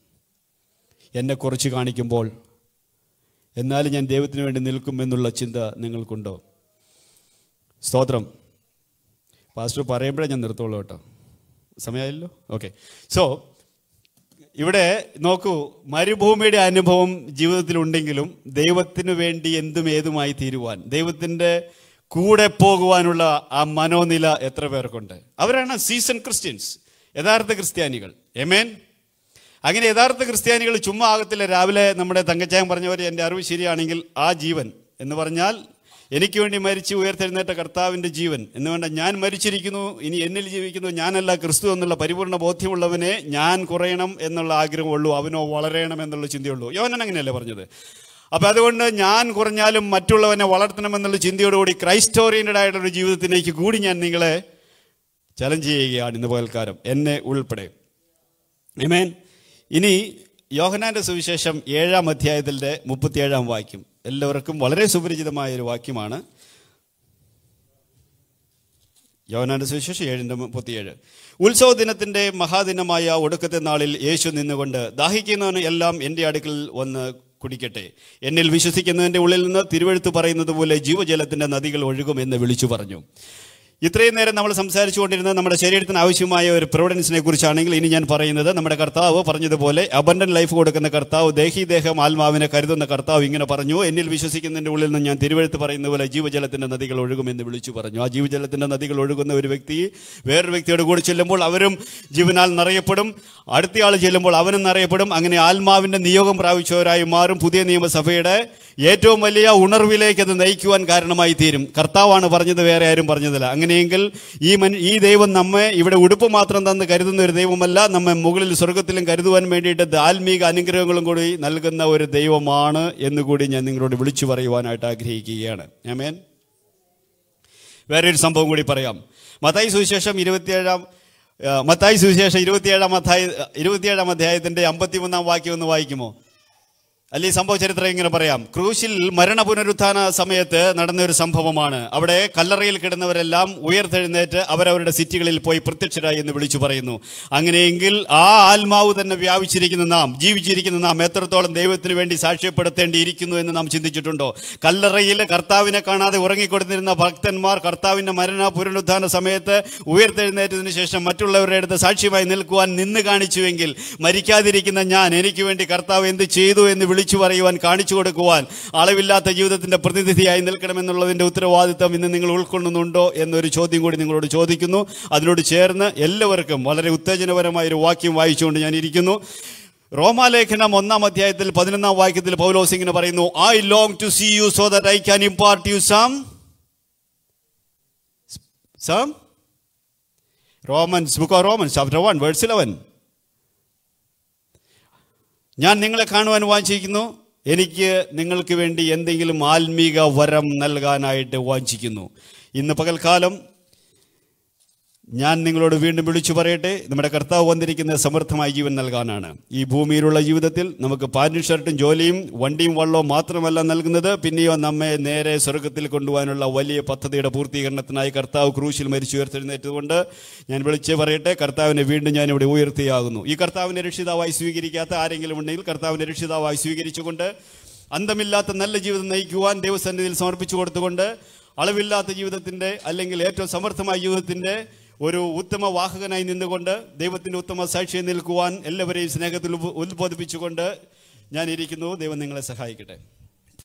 എന്നെ കുറച്ച് കാണിക്കുമ്പോൾ എന്നാലും ഞാൻ ദൈവത്തിന് വേണ്ടി നിൽക്കുമെന്നുള്ള ചിന്ത നിങ്ങൾക്കുണ്ടോ സ്തോത്രം പാസ്റ്റർ പറയുമ്പോഴേ ഞാൻ നിർത്തുള്ളൂ കേട്ടോ സമയമായല്ലോ ഓക്കെ സോ ഇവിടെ നോക്കൂ മരുഭൂമിയുടെ അനുഭവം ജീവിതത്തിലുണ്ടെങ്കിലും ദൈവത്തിന് വേണ്ടി എന്തും ഏതുമായി തീരുവാൻ ദൈവത്തിൻ്റെ കൂടെ പോകുവാനുള്ള ആ മനോനില എത്ര പേർക്കുണ്ട് അവരാണ് സീസൺ ക്രിസ്ത്യൻസ് യഥാർത്ഥ ക്രിസ്ത്യാനികൾ എമേൻ അങ്ങനെ യഥാർത്ഥ ക്രിസ്ത്യാനികൾ ചുമ്മാ ആകത്തില്ല രാവിലെ നമ്മുടെ തങ്കച്ചായം പറഞ്ഞവർ എൻ്റെ അറിവ് ശരിയാണെങ്കിൽ ആ ജീവൻ എന്ന് പറഞ്ഞാൽ എനിക്ക് വേണ്ടി മരിച്ച് ഉയർത്തെഴുന്നേറ്റ കർത്താവിൻ്റെ ജീവൻ എന്നുവേണ്ട ഞാൻ മരിച്ചിരിക്കുന്നു ഇനി എന്നിൽ ജീവിക്കുന്നു ഞാനല്ല ക്രിസ്തു എന്നുള്ള പരിപൂർണ്ണ ബോധ്യമുള്ളവനെ ഞാൻ കുറയണം എന്നുള്ള ആഗ്രഹമുള്ളൂ അവനോ വളരണം എന്നുള്ള ചിന്തയുള്ളൂ യോനൻ അങ്ങനെയല്ലേ പറഞ്ഞത് അപ്പം അതുകൊണ്ട് ഞാൻ കുറഞ്ഞാലും മറ്റുള്ളവനെ വളർത്തണമെന്നുള്ള ചിന്തയോടുകൂടി ക്രൈസ്റ്റ് ഓറിയൻറ്റഡ് ആയിട്ടുള്ള ജീവിതത്തിലേക്ക് കൂടി ഞാൻ നിങ്ങളെ ചലഞ്ച് ചെയ്യുകയാണ് ഇന്ന് പകൽക്കാരം എന്നെ ഉൾപ്പെടെ ഇമേൻ ഇനി യോഹനാന്റെ സുവിശേഷം ഏഴാം അധ്യായത്തിൻ്റെ മുപ്പത്തിയേഴാം വാക്യം എല്ലാവർക്കും വളരെ സുപരിചിതമായ ഒരു വാക്യമാണ് യോനാന്റെ സുവിശേഷം ഏഴിൻ്റെ മുപ്പത്തിയേഴ് ഉത്സവ ദിനത്തിൻ്റെ മഹാദിനമായ ഒടുക്കത്തെ നാളിൽ യേശു നിന്നുകൊണ്ട് ദാഹിക്കുന്നവന് എല്ലാം എൻ്റെ അടുക്കൽ വന്ന് കുടിക്കട്ടെ എന്നിൽ വിശ്വസിക്കുന്നതിൻ്റെ ഉള്ളിൽ നിന്ന് തിരുവഴുത്ത് പറയുന്നത് പോലെ ജീവജലത്തിൻ്റെ നദികൾ ഒഴുകും എന്ന് വിളിച്ചു പറഞ്ഞു ഇത്രയും നേരം നമ്മൾ കൊണ്ടിരുന്നത് നമ്മുടെ ശരീരത്തിന് ആവശ്യമായ ഒരു പ്രൊവിഡൻസിനെ കുറിച്ചാണെങ്കിൽ ഇനി ഞാൻ പറയുന്നത് നമ്മുടെ കർത്താവ് പറഞ്ഞതുപോലെ അബണ്ടൻ ലൈഫ് കൊടുക്കുന്ന കർത്താവ് ദേഹി ദേഹം ആത്മാവിനെ കരുതുന്ന കർത്താവ് ഇങ്ങനെ പറഞ്ഞു എന്നിൽ വിശ്വസിക്കുന്നതിൻ്റെ ഉള്ളിൽ നിന്ന് ഞാൻ തിരുവഴുത്ത് പറയുന്ന പോലെ ജീവജലത്തിൻ്റെ നദികൾ ഒഴുകുമെന്ന് വിളിച്ചു പറഞ്ഞു ആ ജീവജലത്തിൻ്റെ നദികൾ ഒഴുകുന്ന ഒരു വ്യക്തി വേറൊരു വ്യക്തിയോട് കൂടി ചെല്ലുമ്പോൾ അവരും ജീവനാൽ നിറയപ്പെടും അടുത്തയാൾ ചെല്ലുമ്പോൾ അവനെന്നറിയപ്പെടും അങ്ങനെ ആത്മാവിൻ്റെ നിയോഗം പ്രാപിച്ചവരായി മാറും പുതിയ നിയമസഭയുടെ ഏറ്റവും വലിയ ഉണർവിലേക്ക് അത് നയിക്കുവാൻ കാരണമായി തീരും കർത്താവാണ് പറഞ്ഞത് വേറെ ആരും പറഞ്ഞതല്ല അങ്ങനെയെങ്കിൽ ഈ മൻ ഈ ദൈവം നമ്മെ ഇവിടെ ഉടുപ്പ് മാത്രം തന്ന് കരുതുന്ന ഒരു ദൈവമല്ല നമ്മെ മുകളിൽ സ്വർഗത്തിലും കരുതുവാൻ വേണ്ടിയിട്ട് ആത്മീക അനുഗ്രഹങ്ങളും കൂടി നൽകുന്ന ഒരു ദൈവമാണ് എന്നുകൂടി ഞാൻ നിങ്ങളോട് വിളിച്ചു പറയുവാനായിട്ട് ആഗ്രഹിക്കുകയാണ് ഞാൻ വേറൊരു സംഭവം കൂടി പറയാം മതായി സുവിശേഷം ഇരുപത്തിയേഴാം മത്തായി സുവിശേഷം ഇരുപത്തിയേഴാം അധ്യായ ഇരുപത്തിയേഴാം അധ്യായത്തിന്റെ അമ്പത്തിമൂന്നാം വാക്യം ഒന്ന് വായിക്കുമോ അല്ലെ സംഭവ ചരിത്രം ഇങ്ങനെ പറയാം ക്രൂശിൽ മരണ പുനരുത്ഥാന സമയത്ത് നടന്ന ഒരു സംഭവമാണ് അവിടെ കല്ലറയിൽ കിടന്നവരെല്ലാം ഉയർത്തെഴുന്നേറ്റ് അവരവരുടെ സിറ്റികളിൽ പോയി പ്രത്യക്ഷരായി എന്ന് വിളിച്ചു പറയുന്നു അങ്ങനെയെങ്കിൽ ആ ആത്മാവ് തന്നെ വ്യാപിച്ചിരിക്കുന്ന നാം ജീവിച്ചിരിക്കുന്ന നാം എത്രത്തോളം ദൈവത്തിന് വേണ്ടി സാക്ഷ്യപ്പെടുത്തേണ്ടിയിരിക്കുന്നു എന്ന് നാം ചിന്തിച്ചിട്ടുണ്ടോ കല്ലറയിലെ കർത്താവിനെ കാണാതെ ഉറങ്ങിക്കൊടുത്തിരുന്ന ഭക്തന്മാർ കർത്താവിൻ്റെ മരണ പുനരുത്ഥാന സമയത്ത് ഉയർത്തെഴുന്നേറ്റതിനു ശേഷം മറ്റുള്ളവരുടെ അടുത്ത് സാക്ഷ്യമായി നിൽക്കുവാൻ നിന്ന് കാണിച്ചുവെങ്കിൽ മരിക്കാതിരിക്കുന്ന ഞാൻ എനിക്ക് വേണ്ടി കർത്താവ് എന്ത് ചെയ്തു എന്ന് വിളിച്ചു പറയുവാൻ കാണിച്ചു കൊടുക്കുവാൻ അളവില്ലാത്ത ജീവിതത്തിൻ്റെ പ്രതിനിധിയായി നിൽക്കണമെന്നുള്ളതിൻ്റെ ഉത്തരവാദിത്തം ഇന്ന് നിങ്ങൾ ഉൾക്കൊള്ളുന്നുണ്ടോ എന്നൊരു ചോദ്യം കൂടി നിങ്ങളോട് ചോദിക്കുന്നു അതിനോട് ചേർന്ന് എല്ലാവർക്കും വളരെ ഉത്തേജനപരമായ ഒരു വാക്യം വായിച്ചുകൊണ്ട് ഞാൻ ഇരിക്കുന്നു റോമാലേഖനം ഒന്നാം അധ്യായത്തിൽ പതിനൊന്നാം വാക്യത്തിൽ പൗലോസ് ഇങ്ങനെ പറയുന്നു I long to see you so that I can impart you some some Romans book of Romans chapter one verse eleven ഞാൻ നിങ്ങളെ കാണുവാൻ വാഞ്ചിക്കുന്നു എനിക്ക് നിങ്ങൾക്ക് വേണ്ടി എന്തെങ്കിലും ആത്മീക വരം നൽകാനായിട്ട് വാഞ്ചിക്കുന്നു ഇന്ന് പകൽക്കാലം ഞാൻ നിങ്ങളോട് വീണ്ടും വിളിച്ചു പറയട്ടെ നമ്മുടെ കർത്താവ് വന്നിരിക്കുന്ന സമർത്ഥമായ ജീവൻ നൽകാനാണ് ഈ ഭൂമിയിലുള്ള ജീവിതത്തിൽ നമുക്ക് പാൻറ്റും ഷർട്ടും ജോലിയും വണ്ടിയും വള്ളവും മാത്രമല്ല നൽകുന്നത് പിന്നെയോ നമ്മെ നേരെ സ്വർഗത്തിൽ കൊണ്ടുപോകാനുള്ള വലിയ പദ്ധതിയുടെ പൂർത്തീകരണത്തിനായി കർത്താവ് ക്രൂശിൽ മരിച്ചു ഉയർത്തിരുന്നേറ്റതുകൊണ്ട് ഞാൻ വിളിച്ച് പറയട്ടെ കർത്താവിനെ വീണ്ടും ഞാൻ ഇവിടെ ഉയർത്തിയാകുന്നു ഈ കർത്താവിനെ രക്ഷിതാവായി സ്വീകരിക്കാത്ത ആരെങ്കിലും ഉണ്ടെങ്കിൽ കർത്താവിനെ രക്ഷിതാവായി സ്വീകരിച്ചുകൊണ്ട് അന്തമില്ലാത്ത നല്ല ജീവിതം നയിക്കുവാൻ ദൈവസന്നിധിയിൽ സമർപ്പിച്ചു കൊടുത്തുകൊണ്ട് അളവില്ലാത്ത ജീവിതത്തിൻ്റെ അല്ലെങ്കിൽ ഏറ്റവും സമർത്ഥമായ ജീവിതത്തിൻ്റെ ഒരു ഉത്തമ വാഹകനായി നിന്നുകൊണ്ട് ദൈവത്തിൻ്റെ ഉത്തമ സാക്ഷിയെ നിൽക്കുവാൻ എല്ലാവരെയും സ്നേഹത്തിൽ ഉത്ബോധിപ്പിച്ചുകൊണ്ട് ഞാനിരിക്കുന്നു ദൈവം നിങ്ങളെ സഹായിക്കട്ടെ